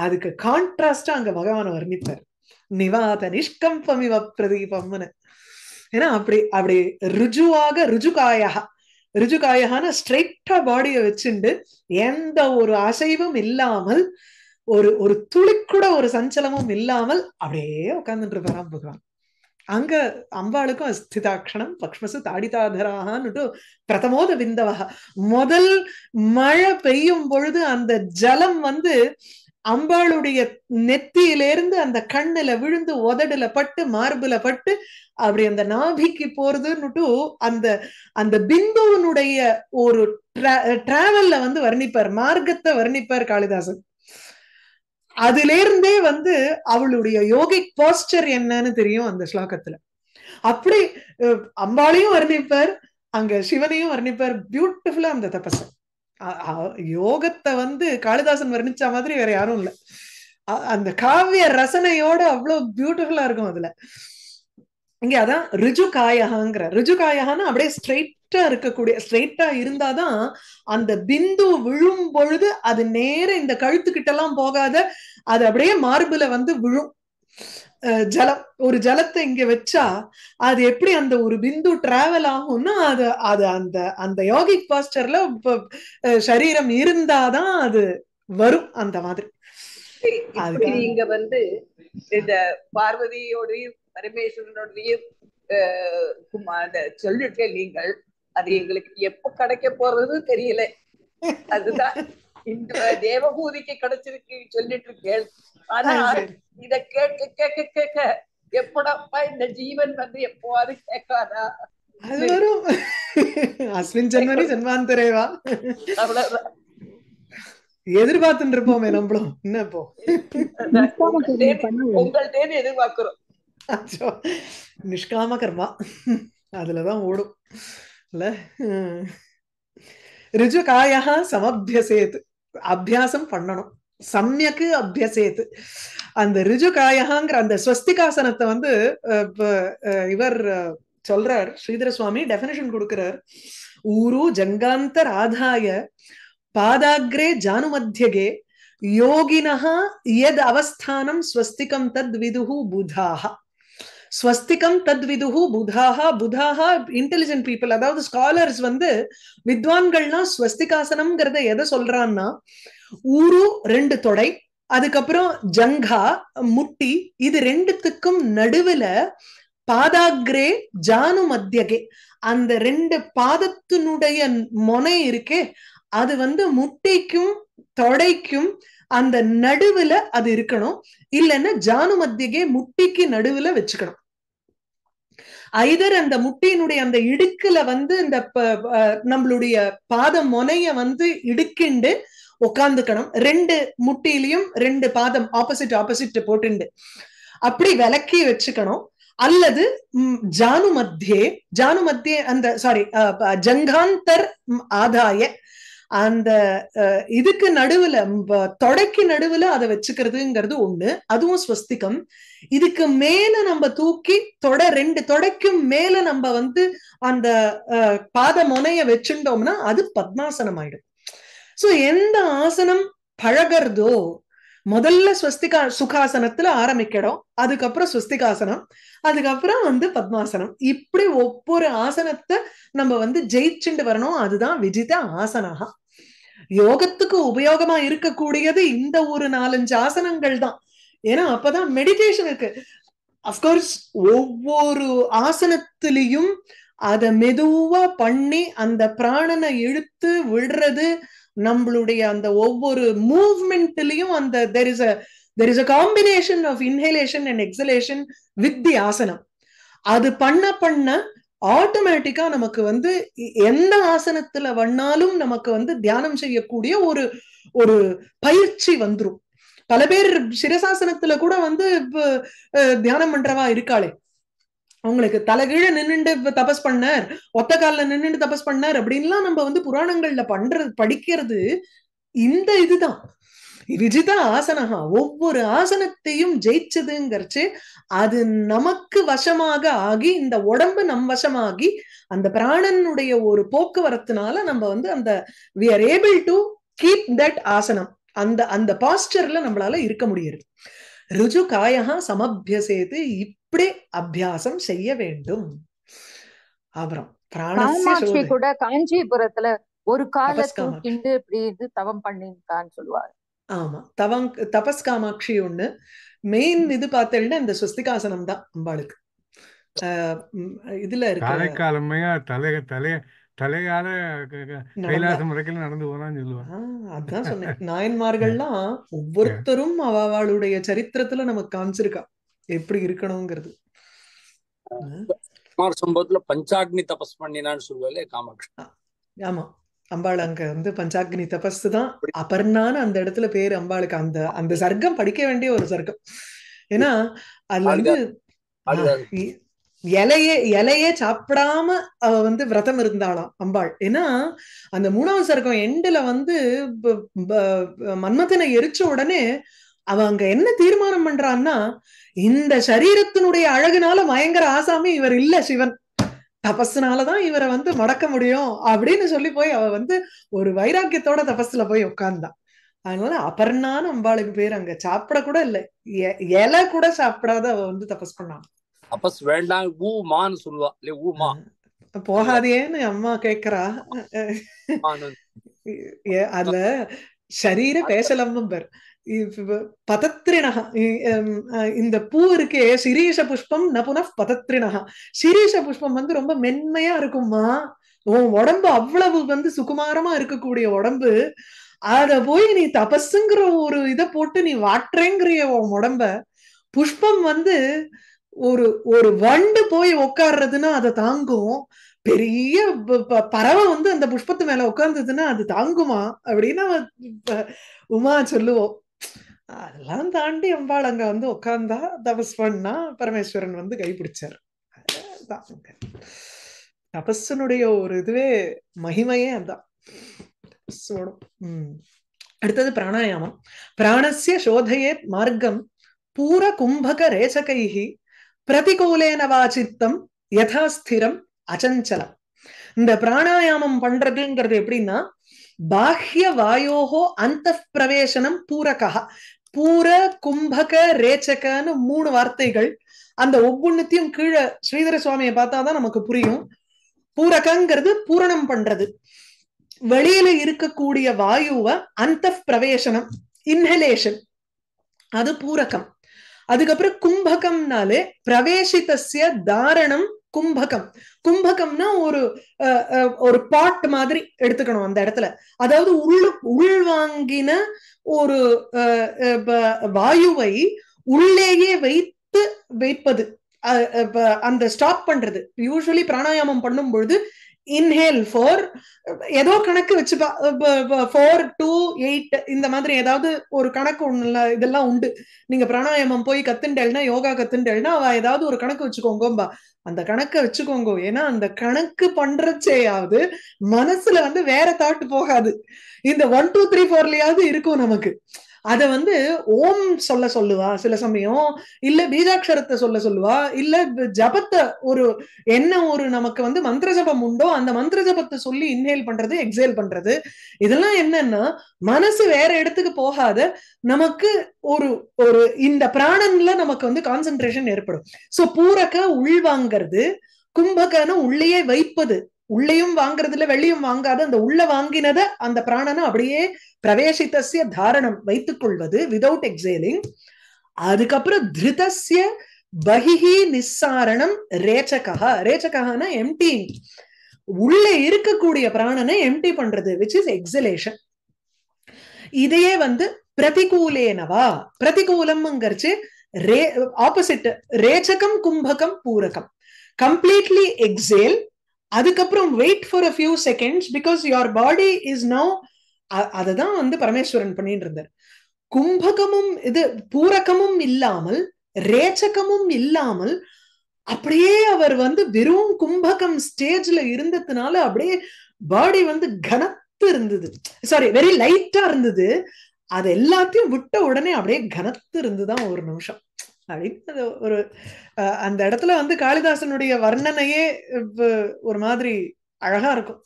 அதுக்கு கான்ட்ராஸ்டா அங்க பகவான வர்ணிப்பார் நிவாத நிஷ்கம்பமிவ பிரதீபம்னு ஏன்னா அப்படி அப்படி ருஜுவாக ருஜுகாயா ருஜுகாயான ஸ்ட்ரெயிட்டா பாடியை வச்சுண்டு எந்த ஒரு அசைவும் இல்லாமல் ஒரு ஒரு துளி கூட ஒரு சஞ்சலமும் இல்லாமல் அப்படியே உட்கார்ந்துட்டு இருப்பாராம் பகவான் அங்க அம்பாளுக்கும் அஸ்திதாட்சணம் பக்ஷ்மசு தாடிதாதராகான்னு பிரதமோத பிந்தவக முதல் மழை பெய்யும் பொழுது அந்த ஜலம் வந்து அம்பாளுடைய நெத்தியிலேருந்து அந்த கண்ணுல விழுந்து உதடுல பட்டு மார்புல பட்டு அப்படி அந்த நாபிக்கு போறதுன்னு அந்த அந்த பிந்துவனுடைய ஒரு டிராவல்ல வந்து வர்ணிப்பார் மார்க்கத்தை வர்ணிப்பார் காளிதாசன் அதிலிருந்தே வந்து அவளுடைய யோகிக் போஸ்டர் என்னன்னு தெரியும் அந்த ஸ்லோகத்துல அப்படி அம்பாளையும் வர்ணிப்பார் அங்க சிவனையும் வர்ணிப்பார் பியூட்டிஃபுல்லா அந்த தபசன் யோகத்தை வந்து காளிதாசன் வர்ணிச்ச மாதிரி வேற யாரும் இல்ல அந்த காவிய ரசனையோட அவ்வளவு பியூட்டிஃபுல்லா இருக்கும் அதுல இங்க அதான் ரிஜு காயகாங்கிற ரிஜு காயகான்னு அப்படியே ஸ்ட்ரெயிட்டா இருக்கக்கூடிய ஸ்ட்ரெயிட்டா இருந்தாதான் அந்த பிந்து விழும் பொழுது அது நேர இந்த கழுத்துக்கிட்ட எல்லாம் போகாத அது அப்படியே மார்புல வந்து விழும் ஜலம் ஒரு ஜலத்தை இங்க வச்சா அது எப்படி அந்த ஒரு பிந்து டிராவல் ஆகும்னா அது அது அந்த அந்த யோகிக் பாஸ்டர்ல சரீரம் இருந்தாதான் அது வரும் அந்த மாதிரி நீங்க வந்து இந்த பார்வதியோடையும் பரமேஸ்வரனோடையும் சொல்லிட்டு நீங்கள் அது எங்களுக்கு எப்ப கிடைக்க போறதுன்னு தெரியல அதுதான் தேவபூதிக்கு கிடைச்சிருக்கு சொல்லிட்டு இருக்கேன் ஆனா இத கேட்க கேட்க கேட்க எப்படப்பா இந்த ஜீவன் வந்து எப்போவாது கேட்காதா அது இருப்போமே நம்மளும் என்ன நிஷ்காம கர்மா அதுலதான் ஓடும் இல்ல ரிஜுகாயா சமபியசேத் அபியாசம் பண்ணணும் சமயக்கு அபியசேத்து அந்த ரிஜு காயகாங்கிற அந்த ஸ்வஸ்திகாசனத்தை வந்து இவர் சொல்றார் ஸ்ரீதர சுவாமி டெபினேஷன் கொடுக்கிறார் ஊரு ஜங்காந்த ராதாய பாதாகிரே மத்தியகே யோகினா எத் அவஸ்தானம் ஸ்வஸ்திகம் தத் விதுகு புதாஹா ஸ்வஸ்திகம் தத்விதுகு புதாஹா புதாஹா இன்டெலிஜென்ட் பீப்புள் அதாவது ஸ்காலர்ஸ் வந்து வித்வான்கள்லாம் ஸ்வஸ்திகாசனம்ங்கிறத எதை சொல்றான்னா ஊரு ரெண்டு தொடை அதுக்கப்புறம் ஜங்கா முட்டி இது ரெண்டுத்துக்கும் நடுவுல பாதாகிரே ஜானு மத்தியகே அந்த ரெண்டு பாதத்தினுடைய மொனை இருக்கே அது வந்து முட்டைக்கும் தொடைக்கும் அந்த நடுவுல அது இருக்கணும் இல்லைன்னா ஜானு மத்தியகே முட்டிக்கு நடுவுல வச்சுக்கணும் ஐதர் அந்த முட்டையினுடைய அந்த இடுக்குல வந்து இந்த நம்மளுடைய பாதம் முனைய வந்து இடுக்கிண்டு உட்காந்துக்கணும் ரெண்டு முட்டிலையும் ரெண்டு பாதம் ஆப்போசிட் ஆப்போசிட் போட்டுண்டு அப்படி விலக்கி வச்சுக்கணும் அல்லது ஜானு மத்தியே ஜானு மத்தியே அந்த சாரி ஜங்காந்தர் ஆதாய அந்த இதுக்கு நடுவுல தொடைக்கு நடுவுல அதை வச்சுக்கிறதுங்கிறது ஒண்ணு அதுவும் ஸ்வஸ்திகம் இதுக்கு மேல நம்ம தூக்கி தொட ரெண்டு தொடைக்கும் மேல நம்ம வந்து அந்த பாத முனைய வச்சுட்டோம்னா அது பத்மாசனம் ஆயிடும் சோ எந்த ஆசனம் பழகிறதோ முதல்ல ஸ்வஸ்திகா சுகாசனத்துல ஆரம்பிக்கிறோம் அதுக்கப்புறம் ஸ்வஸ்திகாசனம் அதுக்கப்புறம் வந்து பத்மாசனம் இப்படி ஒவ்வொரு ஆசனத்தை நம்ம வந்து ஜெயிச்சுண்டு வரணும் அதுதான் விஜித ஆசனாக யோகத்துக்கு உபயோகமா இருக்கக்கூடியது இந்த ஒரு நாலஞ்சு ஆசனங்கள் தான் ஏன்னா அப்பதான் இருக்கு அப்கோர்ஸ் ஒவ்வொரு ஆசனத்திலையும் அதை மெதுவா பண்ணி அந்த பிராணனை இழுத்து விடுறது நம்மளுடைய அந்த ஒவ்வொரு மூவ்மெண்ட்லயும் அந்த there is a there is a combination of inhalation and exhalation with the asanam அது பண்ண பண்ண ஆட்டோமேட்டிக்கா நமக்கு வந்து எந்த ஆசனத்துல வண்ணாலும் நமக்கு வந்து தியானம் செய்யக்கூடிய ஒரு ஒரு பயிற்சி வந்துடும் பல பேர் சிரசாசனத்துல கூட வந்து தியானம் பண்றவா இருக்காளே அவங்களுக்கு தலைகீழ நின்றுண்டு தபஸ் பண்ணார் ஒத்த கால நின்றுண்டு தபஸ் பண்ணார் அப்படின்லாம் நம்ம வந்து புராணங்கள்ல பண்றது படிக்கிறது இந்த இதுதான் ரிஜித ஆசனகா ஒவ்வொரு ஆசனத்தையும் ஜெயிச்சதுங்கிறச்சு அது நமக்கு வசமாக ஆகி இந்த உடம்பு நம் வசமாகி அந்த பிராணனுடைய ஒரு போக்குவரத்துனால நம்ம வந்து அந்த we are able to keep that asanam அந்த அந்த பாஸ்டர்ல நம்மளால இருக்க முடியுது ருஜு காயா சமபியசேது இப்படி அபியாசம் செய்ய வேண்டும் அப்புறம் பிராணி கூட காஞ்சிபுரத்துல ஒரு கால இப்படி இது தவம் பண்ணிருக்கான்னு சொல்லுவாரு ஆமா தவங் தபஸ் காமாட்சி ஒண்ணு மெயின் இது பார்த்தேன்னா இந்த ஸ்வஸ்திகாசனம் தான் அம்பாளுக்கு இதுல இருக்கு தலைக்காலமையா தலை தலைய தலையால கைலாசம் வரைக்கும் நடந்து போனான்னு சொல்லுவாங்க அதான் சொன்னேன் நாயன்மார்கள்லாம் ஒவ்வொருத்தரும் அவளுடைய சரித்திரத்துல நமக்கு காமிச்சிருக்கா எப்படி இருக்கணுங்கிறது சம்பவத்துல பஞ்சாக்னி தபஸ் பண்ணினான்னு சொல்லுவாளே காமாட்சி ஆமா அம்பாள் அங்க வந்து பஞ்சாக்னி தபஸ்து தான் அபர்ணான்னு அந்த இடத்துல பேரு அம்பாளுக்கு அந்த அந்த சர்க்கம் படிக்க வேண்டிய ஒரு சர்க்கம் ஏன்னா அதுல வந்து இலையே இலையே சாப்பிடாம அவ வந்து விரதம் இருந்தாளாம் அம்பாள் ஏன்னா அந்த மூணாவது சர்க்கம் எண்டுல வந்து மன்மத்தனை எரிச்ச உடனே அவ அங்க என்ன தீர்மானம் பண்றான்னா இந்த சரீரத்தினுடைய அழகுனால பயங்கர ஆசாமி இவர் இல்ல சிவன் தபஸ்னாலதான் இவரை வந்து மடக்க முடியும் அப்படின்னு சொல்லி போய் அவ வந்து ஒரு வைராக்கியத்தோட தபஸ்ல போய் உட்கார்ந்தான் அதனால அபர்ணான்னு அம்பாளுக்கு பேர் அங்க சாப்பிட கூட இல்ல இலை கூட சாப்பிடாத அவ வந்து தபஸ் பண்ணான் அப்பஸ் வேண்டாம் மான்னு சொல்லுவா இல்ல ஊமா போகாதேன்னு அம்மா கேக்குறா அதுல சரீர பேசலம்பர் பதத்ரிணக இந்த பூ இருக்கே சிரீஷ புஷ்பம் ந புன பதத்ரிணக சிரீஷ புஷ்பம் வந்து ரொம்ப மென்மையா இருக்கும்மா உன் உடம்பு அவ்வளவு வந்து சுகுமாரமா இருக்கக்கூடிய உடம்பு அத போய் நீ தபஸுங்கிற ஒரு இதை போட்டு நீ வாட்டுறேங்கிறிய உன் உடம்ப புஷ்பம் வந்து ஒரு ஒரு வண்டு போய் உக்காடுறதுன்னா அதை தாங்கும் பெரிய பறவை வந்து அந்த புஷ்பத்து மேல உட்கார்ந்ததுன்னா அது தாங்குமா அப்படின்னா உமா சொல்லுவோம் அதெல்லாம் தாண்டி அம்பாள் அங்க வந்து உட்கார்ந்தா தபஸ் பண்ணா பரமேஸ்வரன் வந்து கைப்பிடிச்சார் தபஸனுடைய ஒரு இதுவே மகிமையே அதான் உம் அடுத்தது பிராணாயாமம் பிராணசிய சோதையே மார்க்கம் பூர கும்பக ரேசகைஹி பிரதிகூலேன சித்தம் யதாஸ்திரம் அச்சஞ்சலம் இந்த பிராணாயாமம் பண்றதுங்கிறது எப்படின்னா பாஹ்ய வாயோகோ அந்த பிரவேசனம் பூரகா பூர கும்பக ரேச்சகன்னு மூணு வார்த்தைகள் அந்த ஒவ்வொன்னுத்தையும் கீழே ஸ்ரீதர சுவாமியை பார்த்தாதான் நமக்கு புரியும் பூரகங்கிறது பூரணம் பண்றது வெளியில இருக்கக்கூடிய வாயுவை அந்த பிரவேசனம் இன்ஹலேஷன் அது பூரகம் அதுக்கப்புறம் கும்பகம்னாலே பிரவேசித்தசிய தாரணம் கும்பகம் கும்பகம்னா ஒரு ஒரு பாட் மாதிரி எடுத்துக்கணும் அந்த இடத்துல அதாவது உள் உள்வாங்கின ஒரு வாயுவை உள்ளேயே வைத்து வைப்பது அந்த ஸ்டாப் பண்றது யூஸ்வலி பிராணாயாமம் பண்ணும் பொழுது இன்ஹேல் ஃபோர் ஏதோ கணக்கு வச்சு ஃபோர் டூ எயிட் இந்த மாதிரி ஏதாவது ஒரு கணக்கு இதெல்லாம் உண்டு நீங்க பிராணாயாமம் போய் கத்துண்டல்னா யோகா கத்துண்டேல்னா அவ ஏதாவது ஒரு கணக்கு வச்சுக்கோங்கோம்பா அந்த கணக்கை வச்சுக்கோங்க ஏன்னா அந்த கணக்கு பண்றச்சேயாவது மனசுல வந்து வேற தாட்டு போகாது இந்த ஒன் டூ த்ரீ ஃபோர்லயாவது இருக்கும் நமக்கு அதை வந்து ஓம் சொல்ல சொல்லுவா சில சமயம் இல்ல பீஜாட்சரத்தை சொல்ல சொல்லுவா இல்ல ஜபத்தை ஒரு என்ன ஒரு நமக்கு வந்து மந்திர ஜபம் உண்டோ அந்த மந்திர ஜபத்தை சொல்லி இன்ஹேல் பண்றது எக்ஸேல் பண்றது இதெல்லாம் என்னன்னா மனசு வேற இடத்துக்கு போகாத நமக்கு ஒரு ஒரு இந்த பிராணன்ல நமக்கு வந்து கான்சென்ட்ரேஷன் ஏற்படும் சோ பூரக உள்வாங்கிறது கும்பகன உள்ளேயே வைப்பது உள்ளேயும் வாங்குறதுல வெளியும் வாங்காத அந்த உள்ள வாங்கினத அந்த பிராணனை அப்படியே பிரவேசித்தசிய தாரணம் வைத்துக் கொள்வது விதவுட் எக்ஸேலிங் அதுக்கப்புறம் திருதசிய பகிஹி நிசாரணம் ரேச்சகா ரேச்சகான எம்டி உள்ளே இருக்கக்கூடிய பிராணனை எம்டி பண்றது விச் இஸ் எக்ஸலேஷன் இதையே வந்து பிரதிகூலேனவா பிரதிகூலம்ங்கிறச்சு ரே ஆப்போசிட் ரேச்சகம் கும்பகம் பூரகம் கம்ப்ளீட்லி எக்ஸேல் அதுக்கப்புறம் wait for a few seconds because your body is now அததான் வந்து பரமேஸ்வரன் பண்ணிட்டு இருந்தார் கும்பகமும் இது பூரகமும் இல்லாமல் ரேச்சகமும் இல்லாமல் அப்படியே அவர் வந்து வெறும் கும்பகம் ஸ்டேஜ்ல இருந்ததுனால அப்படியே பாடி வந்து கனத்து இருந்தது சாரி வெரி லைட்டா இருந்தது அது எல்லாத்தையும் விட்ட உடனே அப்படியே கனத்து இருந்துதான் ஒரு நிமிஷம் அப்படின்னு ஒரு அந்த இடத்துல வந்து காளிதாசனுடைய வர்ணனையே ஒரு மாதிரி அழகா இருக்கும்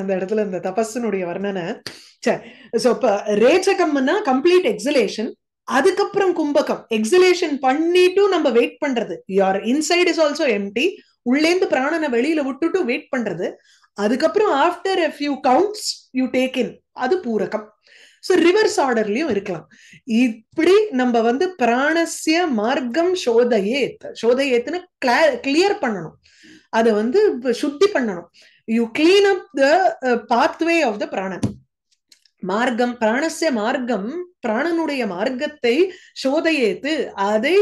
அந்த இடத்துல இந்த தபஸனுடைய வர்ணனை சோ இப்ப ரேச்சகம்னா கம்ப்ளீட் எக்ஸலேஷன் அதுக்கப்புறம் கும்பகம் எக்ஸலேஷன் பண்ணிட்டும் நம்ம வெயிட் பண்றது யார் இன்சைட் இஸ் ஆல்சோ எம்டி உள்ளேந்து பிராணனை வெளியில விட்டுட்டு வெயிட் பண்றது அதுக்கப்புறம் after a few counts you take in அது பூரகம் ஸோ ரிவர்ஸ் ஆர்டர்லயும் இருக்கலாம் இப்படி நம்ம வந்து பிராணசிய மார்க்கம் சோதையேத் சோதையேத்துன்னு கிளியர் பண்ணணும் அதை வந்து சுத்தி பண்ணணும் you clean up the uh, pathway of the prana மார்க்கம் பிராணஸ்ய மார்க்கம் பிராணனுடைய மார்க்கத்தை சோதையேத்து அதை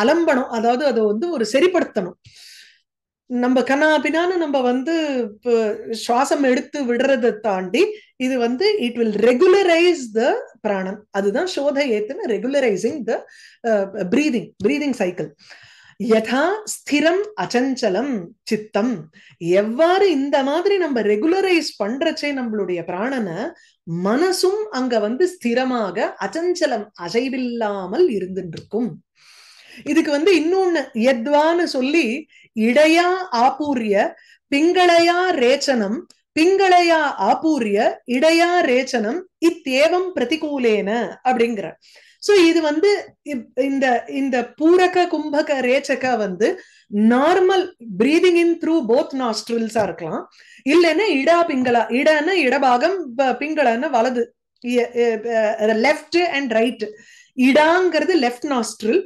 அலம்பணும் அதாவது அதை வந்து ஒரு சரிப்படுத்தணும் நம்ம கண்ணாபினான்னு நம்ம வந்து சுவாசம் எடுத்து விடுறதை தாண்டி இது வந்து it will regularise the pranam அதுதான் சோதை ஏத்துன்னு regularizing the breathing breathing cycle யதா ஸ்திரம் அச்சஞ்சலம் சித்தம் எவ்வாறு இந்த மாதிரி நம்ம ரெகுலரைஸ் பண்றச்சே நம்மளுடைய பிராணனை மனசும் அங்க வந்து ஸ்திரமாக அச்சஞ்சலம் அசைவில்லாமல் இருந்துருக்கும் இதுக்கு வந்து இன்னொன்னு எத்வான்னு சொல்லி இடையா ஆபூரிய பிங்களையா ரேச்சனம் பிங்களையா ஆபூரிய இடையா ரேச்சனம் இத்தேவம் பிரதிகூலேன அப்படிங்கிற சோ இது வந்து இந்த இந்த பூரக கும்பக ரேச்சக வந்து normal breathing in through both நாஸ்ட்ரில்ஸா இருக்கலாம் இல்லைன்னா இடா பிங்களா இடன்னா இடபாகம் பிங்களன்னு வலது லெஃப்ட் அண்ட் ரைட் இடாங்கிறது லெஃப்ட் நாஸ்ட்ரில்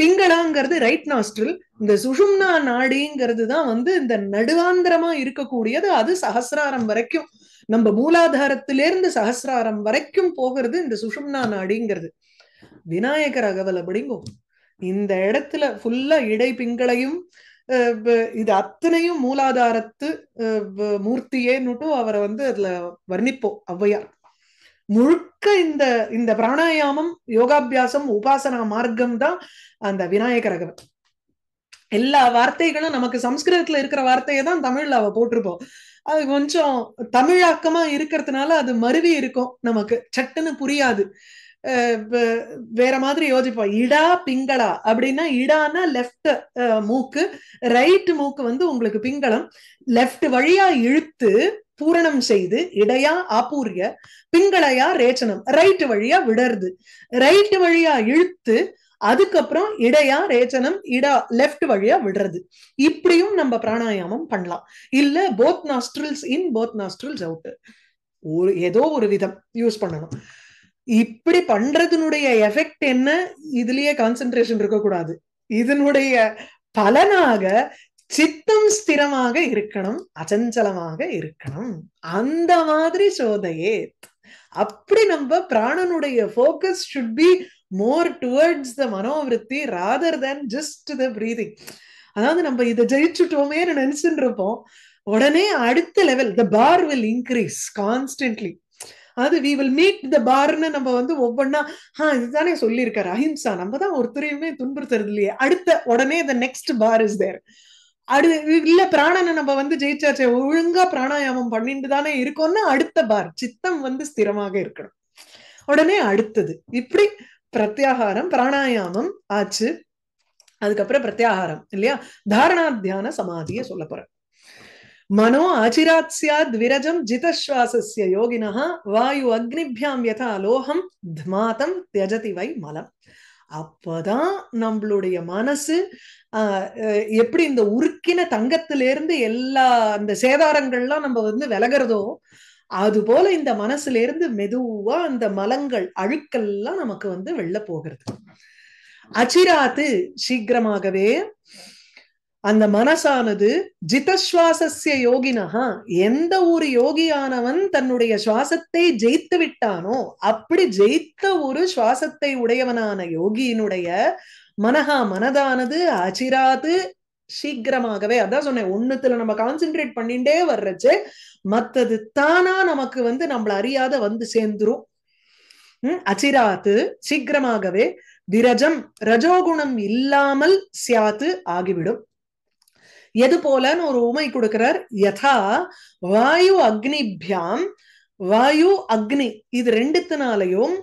பிங்களாங்கிறது ரைட் நாஸ்ட்ரில் இந்த சுஷும்னா நாடிங்கிறது தான் வந்து இந்த நடுவாந்திரமா இருக்கக்கூடியது அது சகசிராரம் வரைக்கும் நம்ம மூலாதாரத்திலிருந்து சகசிராரம் வரைக்கும் போகிறது இந்த சுஷும்னா நாடிங்கிறது விநாயகர் அகவல் அப்படிங்கும் இந்த இடத்துல ஃபுல்லா இடை பிங்களையும் இது அத்தனையும் மூலாதாரத்து மூர்த்தியேன்னுட்டும் அவரை வந்து அதுல வர்ணிப்போம் ஔவையார் முழுக்க இந்த இந்த பிராணாயாமம் யோகாபியாசம் உபாசனா மார்க்கம் தான் அந்த விநாயகர் அகவல் எல்லா வார்த்தைகளும் நமக்கு சம்ஸ்கிருதத்துல இருக்கிற வார்த்தையை தான் தமிழ்ல அவ போட்டிருப்போம் அது கொஞ்சம் தமிழாக்கமா இருக்கிறதுனால அது மருவி இருக்கும் நமக்கு சட்டுன்னு புரியாது வேற மாதிரி யோசிப்போம் இடா பிங்களா அப்படின்னா இடானா லெஃப்ட் மூக்கு ரைட் மூக்கு வந்து உங்களுக்கு பிங்களம் லெஃப்ட் வழியா இழுத்து பூரணம் செய்து இடையா ஆப்பூரிய பிங்களையா ரேச்சனம் ரைட் வழியா விடருது ரைட் வழியா இழுத்து அதுக்கப்புறம் இடையா ரேச்சனம் இடா லெஃப்ட் வழியா விடுறது இப்படியும் நம்ம பிராணாயாமம் பண்ணலாம் இல்ல both nostrils in both nostrils out ஒரு ஏதோ ஒரு விதம் யூஸ் பண்ணணும் இப்படி பண்றதுனுடைய எஃபெக்ட் என்ன இதுலயே கான்சென்ட்ரேஷன் இருக்கக்கூடாது இதனுடைய பலனாக சித்தம் ஸ்திரமாக இருக்கணும் அச்சஞ்சலமாக இருக்கணும் அந்த மாதிரி சோதையே அப்படி நம்ம பிராணனுடைய focus should be more towards the மனோவிருத்தி rather than just the breathing அதாவது நம்ம இதை ஜெயிச்சுட்டோமே நினைச்சுட்டு இருப்போம் உடனே அடுத்த level the bar will increase constantly அது வி வில் மீட் த பார்னு நம்ம வந்து ஒவ்வொன்னா ஆஹ் இதுதானே சொல்லியிருக்காரு அஹிம்சா நம்ம தான் ஒருத்தரையுமே துன்புறுத்துறது இல்லையே அடுத்த உடனே the next bar is there அடு இல்ல பிராணனை நம்ம வந்து ஜெயிச்சாச்சே ஒழுங்கா பிராணாயாமம் பண்ணிட்டு தானே இருக்கோம்னா அடுத்த பார் சித்தம் வந்து ஸ்திரமாக இருக்கணும் உடனே அடுத்தது இப்படி பிரத்யாகாரம் பிராணாயாமம் ஆச்சு அதுக்கப்புறம் பிரத்யாகாரம் இல்லையா தாரணா தியான சமாதிய சொல்ல போறேன் மனோ அச்சிராத் சாத் விரஜம் ஜிதஸ்வாசிய யோகினா வாயு அக்னிபியாம் யதா லோகம் தமாதம் தியஜதி வை மலம் அப்பதான் நம்மளுடைய மனசு ஆஹ் எப்படி இந்த உருக்கின தங்கத்திலிருந்து எல்லா அந்த சேதாரங்கள்லாம் நம்ம வந்து விலகிறதோ அது போல இந்த மனசுல இருந்து மெதுவா அந்த மலங்கள் அழுக்கெல்லாம் நமக்கு வந்து வெளில போகிறது அச்சிராத்து சீக்கிரமாகவே அந்த மனசானது ஜிதஸ்வாசஸ்ய யோகினஹா எந்த ஒரு யோகியானவன் தன்னுடைய சுவாசத்தை ஜெயித்து விட்டானோ அப்படி ஜெயித்த ஒரு சுவாசத்தை உடையவனான யோகியினுடைய மனஹா மனதானது அச்சிராது சீக்கிரமாகவே அதான் சொன்னேன் ஒண்ணுத்துல நம்ம கான்சென்ட்ரேட் பண்ணிட்டே வர்றச்சு மத்தது தானா நமக்கு வந்து நம்மள அறியாத வந்து சேர்ந்துரும் உம் அச்சிராத்து சீக்கிரமாகவே விரஜம் ரஜோகுணம் இல்லாமல் சியாத்து ஆகிவிடும் எது போலன்னு ஒரு உமை கொடுக்கிறார் யதா வாயு அக்னிபியாம் வாயு அக்னி இது ரெண்டுத்தினாலையும்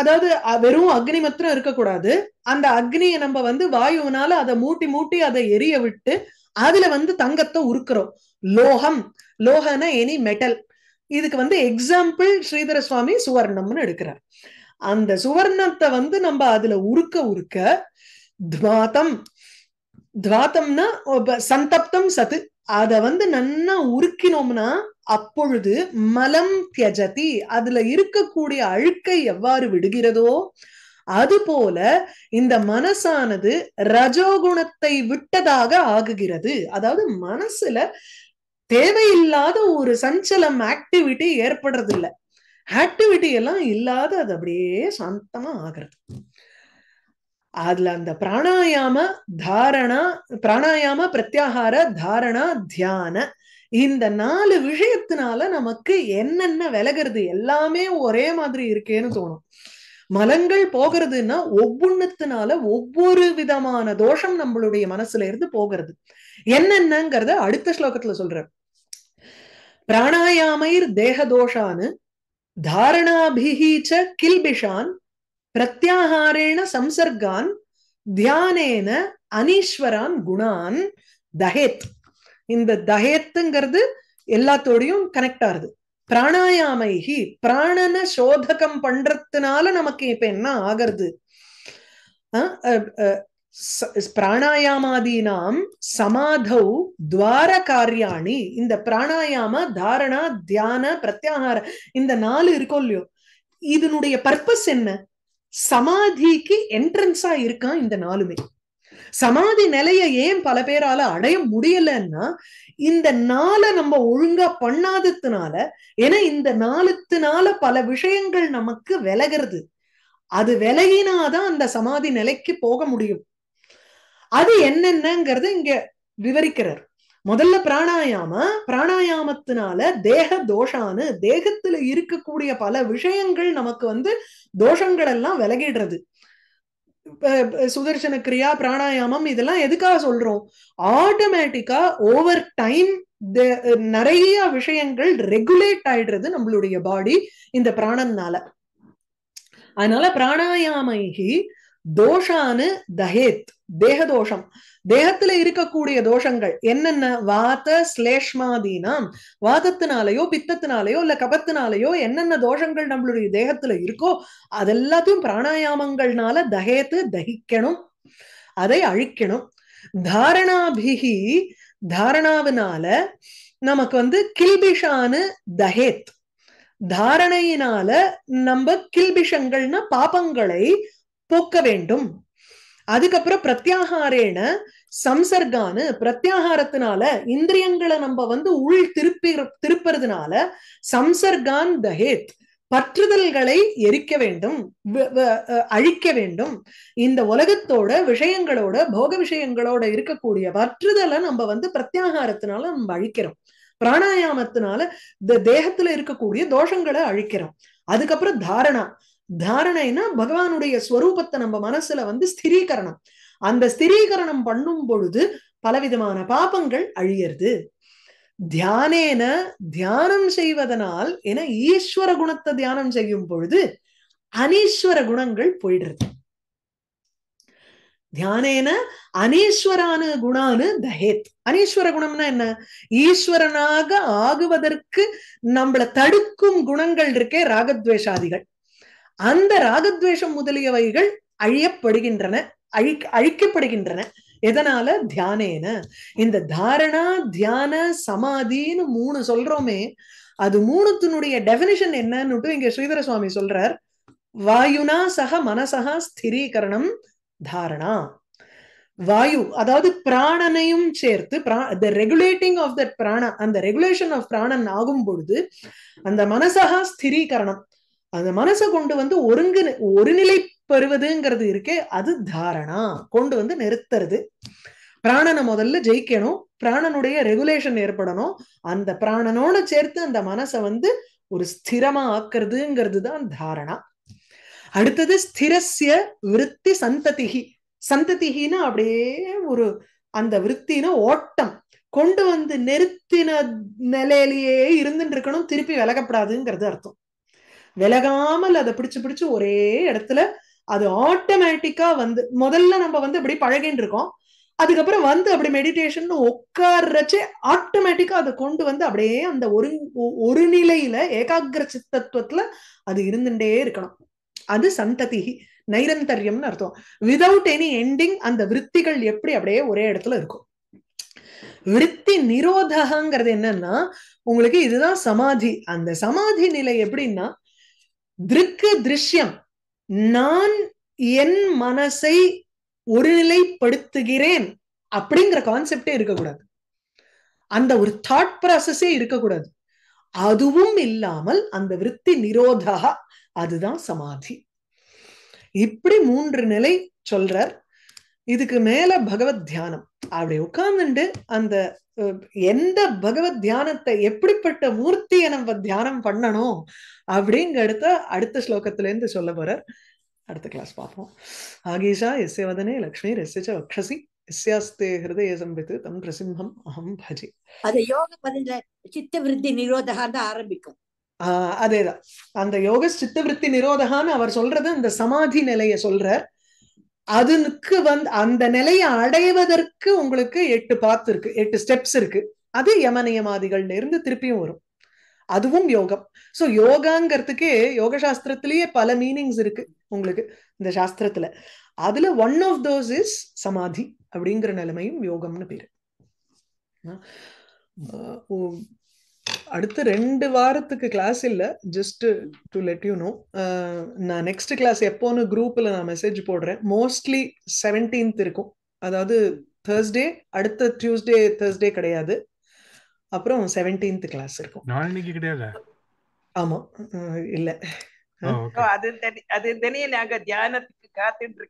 அதாவது வெறும் அக்னி மாத்திரம் இருக்கக்கூடாது அந்த அக்னியை நம்ம வந்து வாயுனால அதை மூட்டி மூட்டி அதை எரிய விட்டு அதுல வந்து தங்கத்தை உருக்குறோம் லோகம் லோகன எனி மெட்டல் இதுக்கு வந்து எக்ஸாம்பிள் ஸ்ரீதர சுவாமி சுவர்ணம்னு எடுக்கிறார் அந்த சுவர்ணத்தை வந்து நம்ம அதுல உருக்க உருக்க துவாதம் துவாத்தம்னா சந்தப்தம் சத்து அத வந்து நன்னா உருக்கினோம்னா அப்பொழுது மலம் தியஜதி அதுல இருக்கக்கூடிய அழுக்கை எவ்வாறு விடுகிறதோ அது போல இந்த மனசானது ரஜோகுணத்தை விட்டதாக ஆகுகிறது அதாவது மனசுல தேவையில்லாத ஒரு சஞ்சலம் ஆக்டிவிட்டி ஏற்படுறது இல்லை ஆக்டிவிட்டி எல்லாம் இல்லாத அது அப்படியே சாந்தமா ஆகிறது அதுல அந்த பிராணாயாம தாரணா பிராணாயாம பிரத்யாகார தாரணா தியான இந்த நாலு விஷயத்தினால நமக்கு என்னென்ன விலகிறது எல்லாமே ஒரே மாதிரி இருக்கேன்னு தோணும் மலங்கள் போகிறதுன்னா ஒவ்வொன்னத்தினால ஒவ்வொரு விதமான தோஷம் நம்மளுடைய மனசுல இருந்து போகிறது என்னென்னங்கிறத அடுத்த ஸ்லோகத்துல சொல்ற பிராணாயாமை தேக தோஷான்னு தாரணாபிஹீச்ச கில்பிஷான் பிரத்யாகாரேண சம்சர்கான் தியானேன அனீஸ்வரான் குணான் தஹேத் இந்த தஹேத்துங்கிறது எல்லாத்தோடையும் கனெக்ட் ஆகுது பிராணாயாமைகி பிராணன சோதகம் பண்றதுனால நமக்கு இப்ப என்ன ஆகிறது பிராணாயாமாதீனாம் சமாதௌ துவார காரியாணி இந்த பிராணாயாம தாரணா தியான பிரத்யாகாரம் இந்த நாலு இருக்கோ இல்லையோ இதனுடைய பர்பஸ் என்ன சமாதிக்கு என்ட்ரன்ஸா இருக்கான் இந்த நாளுமே சமாதி நிலையை ஏன் பல பேரால அடைய முடியலன்னா இந்த நாளை நம்ம ஒழுங்கா பண்ணாததுனால ஏன்னா இந்த நாளுத்துனால பல விஷயங்கள் நமக்கு விலகிறது அது விலகினாதான் அந்த சமாதி நிலைக்கு போக முடியும் அது என்னென்னங்கிறது இங்க விவரிக்கிறார் முதல்ல பிராணாயாம பிராணாயாமத்தினால தேக தோஷானு தேகத்துல இருக்கக்கூடிய பல விஷயங்கள் நமக்கு வந்து தோஷங்கள் எல்லாம் விலகிடுறது சுதர்சன கிரியா பிராணாயாமம் இதெல்லாம் எதுக்காக சொல்றோம் ஆட்டோமேட்டிக்கா ஓவர் டைம் நிறைய விஷயங்கள் ரெகுலேட் ஆயிடுறது நம்மளுடைய பாடி இந்த பிராணம்னால அதனால பிராணாயாமைகி தோஷானு தஹேத் தேக தோஷம் தேகத்துல இருக்கக்கூடிய தோஷங்கள் என்னென்ன வாத ஸ்லேஷ்மாதீனாம் வாதத்தினாலேயோ பித்தத்தினாலேயோ இல்ல கபத்தினாலேயோ என்னென்ன தோஷங்கள் நம்மளுடைய தேகத்துல இருக்கோ அதெல்லாத்தையும் பிராணாயாமங்கள்னால தஹேத்து தகிக்கணும் அதை அழிக்கணும் தாரணாபிகி தாரணாவினால நமக்கு வந்து கில்பிஷானு தஹேத் தாரணையினால நம்ம கில்பிஷங்கள்னா பாபங்களை போக்க வேண்டும் அதுக்கப்புறம் பிரத்யாகாரேன சம்சர்கானு பிரத்யாகாரத்தினால இந்திரியங்களை நம்ம வந்து உள் திருப்பி திருப்புறதுனால சம்சர்கான் தஹேத் பற்றுதல்களை எரிக்க வேண்டும் அழிக்க வேண்டும் இந்த உலகத்தோட விஷயங்களோட போக விஷயங்களோட இருக்கக்கூடிய பற்றுதலை நம்ம வந்து பிரத்யாகாரத்தினால நம்ம அழிக்கிறோம் பிராணாயாமத்தினால தேகத்துல இருக்கக்கூடிய தோஷங்களை அழிக்கிறோம் அதுக்கப்புறம் தாரணா தாரணைனா பகவானுடைய ஸ்வரூபத்தை நம்ம மனசுல வந்து ஸ்திரீகரணம் அந்த ஸ்திரீகரணம் பண்ணும் பொழுது பலவிதமான பாபங்கள் அழியிறது தியானேன தியானம் செய்வதனால் என ஈஸ்வர குணத்தை தியானம் செய்யும் பொழுது அனீஸ்வர குணங்கள் போயிடுறது தியானேன அனீஸ்வரானு குணானு தஹேத் அனீஸ்வர குணம்னா என்ன ஈஸ்வரனாக ஆகுவதற்கு நம்மளை தடுக்கும் குணங்கள் இருக்கே ராகத்வேஷாதிகள் அந்த ராகத்வேஷம் முதலியவைகள் அழியப்படுகின்றன அழி அழிக்கப்படுகின்றன எதனால தியானேன இந்த தாரணா தியான சமாதின்னு மூணு சொல்றோமே அது மூணுத்தினுடைய டெபினிஷன் என்னன்னு இங்க ஸ்ரீதர சுவாமி சொல்றார் வாயுனா சக மனசா ஸ்திரீகரணம் தாரணா வாயு அதாவது பிராணனையும் சேர்த்து த ரெகுலேட்டிங் ஆஃப் தட் பிராண அந்த ரெகுலேஷன் ஆஃப் பிராணன் ஆகும் பொழுது அந்த மனசகா ஸ்திரீகரணம் அந்த மனசை கொண்டு வந்து ஒருங்கு ஒருநிலை பெறுவதுங்கிறது இருக்கே அது தாரணா கொண்டு வந்து நிறுத்துறது பிராணனை முதல்ல ஜெயிக்கணும் பிராணனுடைய ரெகுலேஷன் ஏற்படணும் அந்த பிராணனோட சேர்த்து அந்த மனசை வந்து ஒரு ஸ்திரமா ஆக்குறதுங்கிறது தான் தாரணா அடுத்தது ஸ்திரஸ்ய விருத்தி சந்ததிகி சந்ததிகின்னா அப்படியே ஒரு அந்த விருத்தின ஓட்டம் கொண்டு வந்து நிறுத்தின நிலையிலேயே இருந்துட்டு இருக்கணும் திருப்பி விலகப்படாதுங்கிறது அர்த்தம் விலகாமல் அதை பிடிச்சு பிடிச்சு ஒரே இடத்துல அது ஆட்டோமேட்டிக்கா வந்து முதல்ல நம்ம வந்து அப்படி பழகின்னு இருக்கோம் அதுக்கப்புறம் வந்து அப்படி மெடிடேஷன் உட்கார்றச்சே ஆட்டோமேட்டிக்கா அதை கொண்டு வந்து அப்படியே அந்த ஒரு ஒரு நிலையில ஏகாகிர சித்தத்துவத்துல அது இருந்துட்டே இருக்கணும் அது சந்ததி நைரந்தரியம்னு அர்த்தம் விதவுட் எனி எண்டிங் அந்த விற்த்திகள் எப்படி அப்படியே ஒரே இடத்துல இருக்கும் விற்பி நிரோதகங்கிறது என்னன்னா உங்களுக்கு இதுதான் சமாதி அந்த சமாதி நிலை எப்படின்னா திருக்கு திருஷ்யம் நான் என் மனசை ஒருநிலைப்படுத்துகிறேன் அப்படிங்கிற கான்செப்டே இருக்கக்கூடாது அந்த ஒரு தாட் ப்ராசஸே இருக்கக்கூடாது அதுவும் இல்லாமல் அந்த விற்பி நிரோதா அதுதான் சமாதி இப்படி மூன்று நிலை சொல்றார் இதுக்கு மேல பகவத் தியானம் அப்படி உட்கார்ந்துண்டு அந்த எந்த பகவத் தியானத்தை எப்படிப்பட்ட மூர்த்தியை நம்ம தியானம் பண்ணணும் அப்படிங்கிறத அடுத்த ஸ்லோகத்துல இருந்து சொல்ல போறார் அடுத்த கிளாஸ் பார்ப்போம் ஆகீஷா எஸ் வதனே லக்ஷ்மி எஸ்யச்ச வக்ஷசி எஸ்யாஸ்தே ஹிருதய சம்பித்து தம் பிரசிம்ஹம் அஹம் பஜி அது யோக சித்த விருத்தி நிரோதகா தான் ஆரம்பிக்கும் அதேதான் அந்த யோக சித்த விருத்தி நிரோதகான்னு அவர் சொல்றது அந்த சமாதி நிலையை சொல்றார் அதுக்கு வந்து அந்த நிலையை அடைவதற்கு உங்களுக்கு எட்டு பாத்து இருக்கு எட்டு ஸ்டெப்ஸ் இருக்கு அது யமனியமாதிகள்ல இருந்து திருப்பியும் வரும் அதுவும் யோகம் சோ யோகாங்கிறதுக்கே யோக சாஸ்திரத்திலேயே பல மீனிங்ஸ் இருக்கு உங்களுக்கு இந்த சாஸ்திரத்துல அதுல ஒன் ஆஃப் தோஸ் இஸ் சமாதி அப்படிங்கிற நிலைமையும் யோகம்னு பேரு அடுத்த ரெண்டு வாரத்துக்கு கிளாஸ் இல்லை just to let you know நான் நெக்ஸ்ட் கிளாஸ் எப்போன்னு குரூப்பில் நான் மெசேஜ் போடுறேன் மோஸ்ட்லி செவன்டீன்த் இருக்கும் அதாவது தேர்ஸ்டே அடுத்த டியூஸ்டே தேர்ஸ்டே கிடையாது அப்புறம் செவன்டீன்த் கிளாஸ் இருக்கும் நாளைக்கு கிடையாது ஆமா இல்ல அது அது தனியே தியானத்துக்கு காத்துட்டு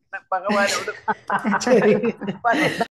இருக்கேன்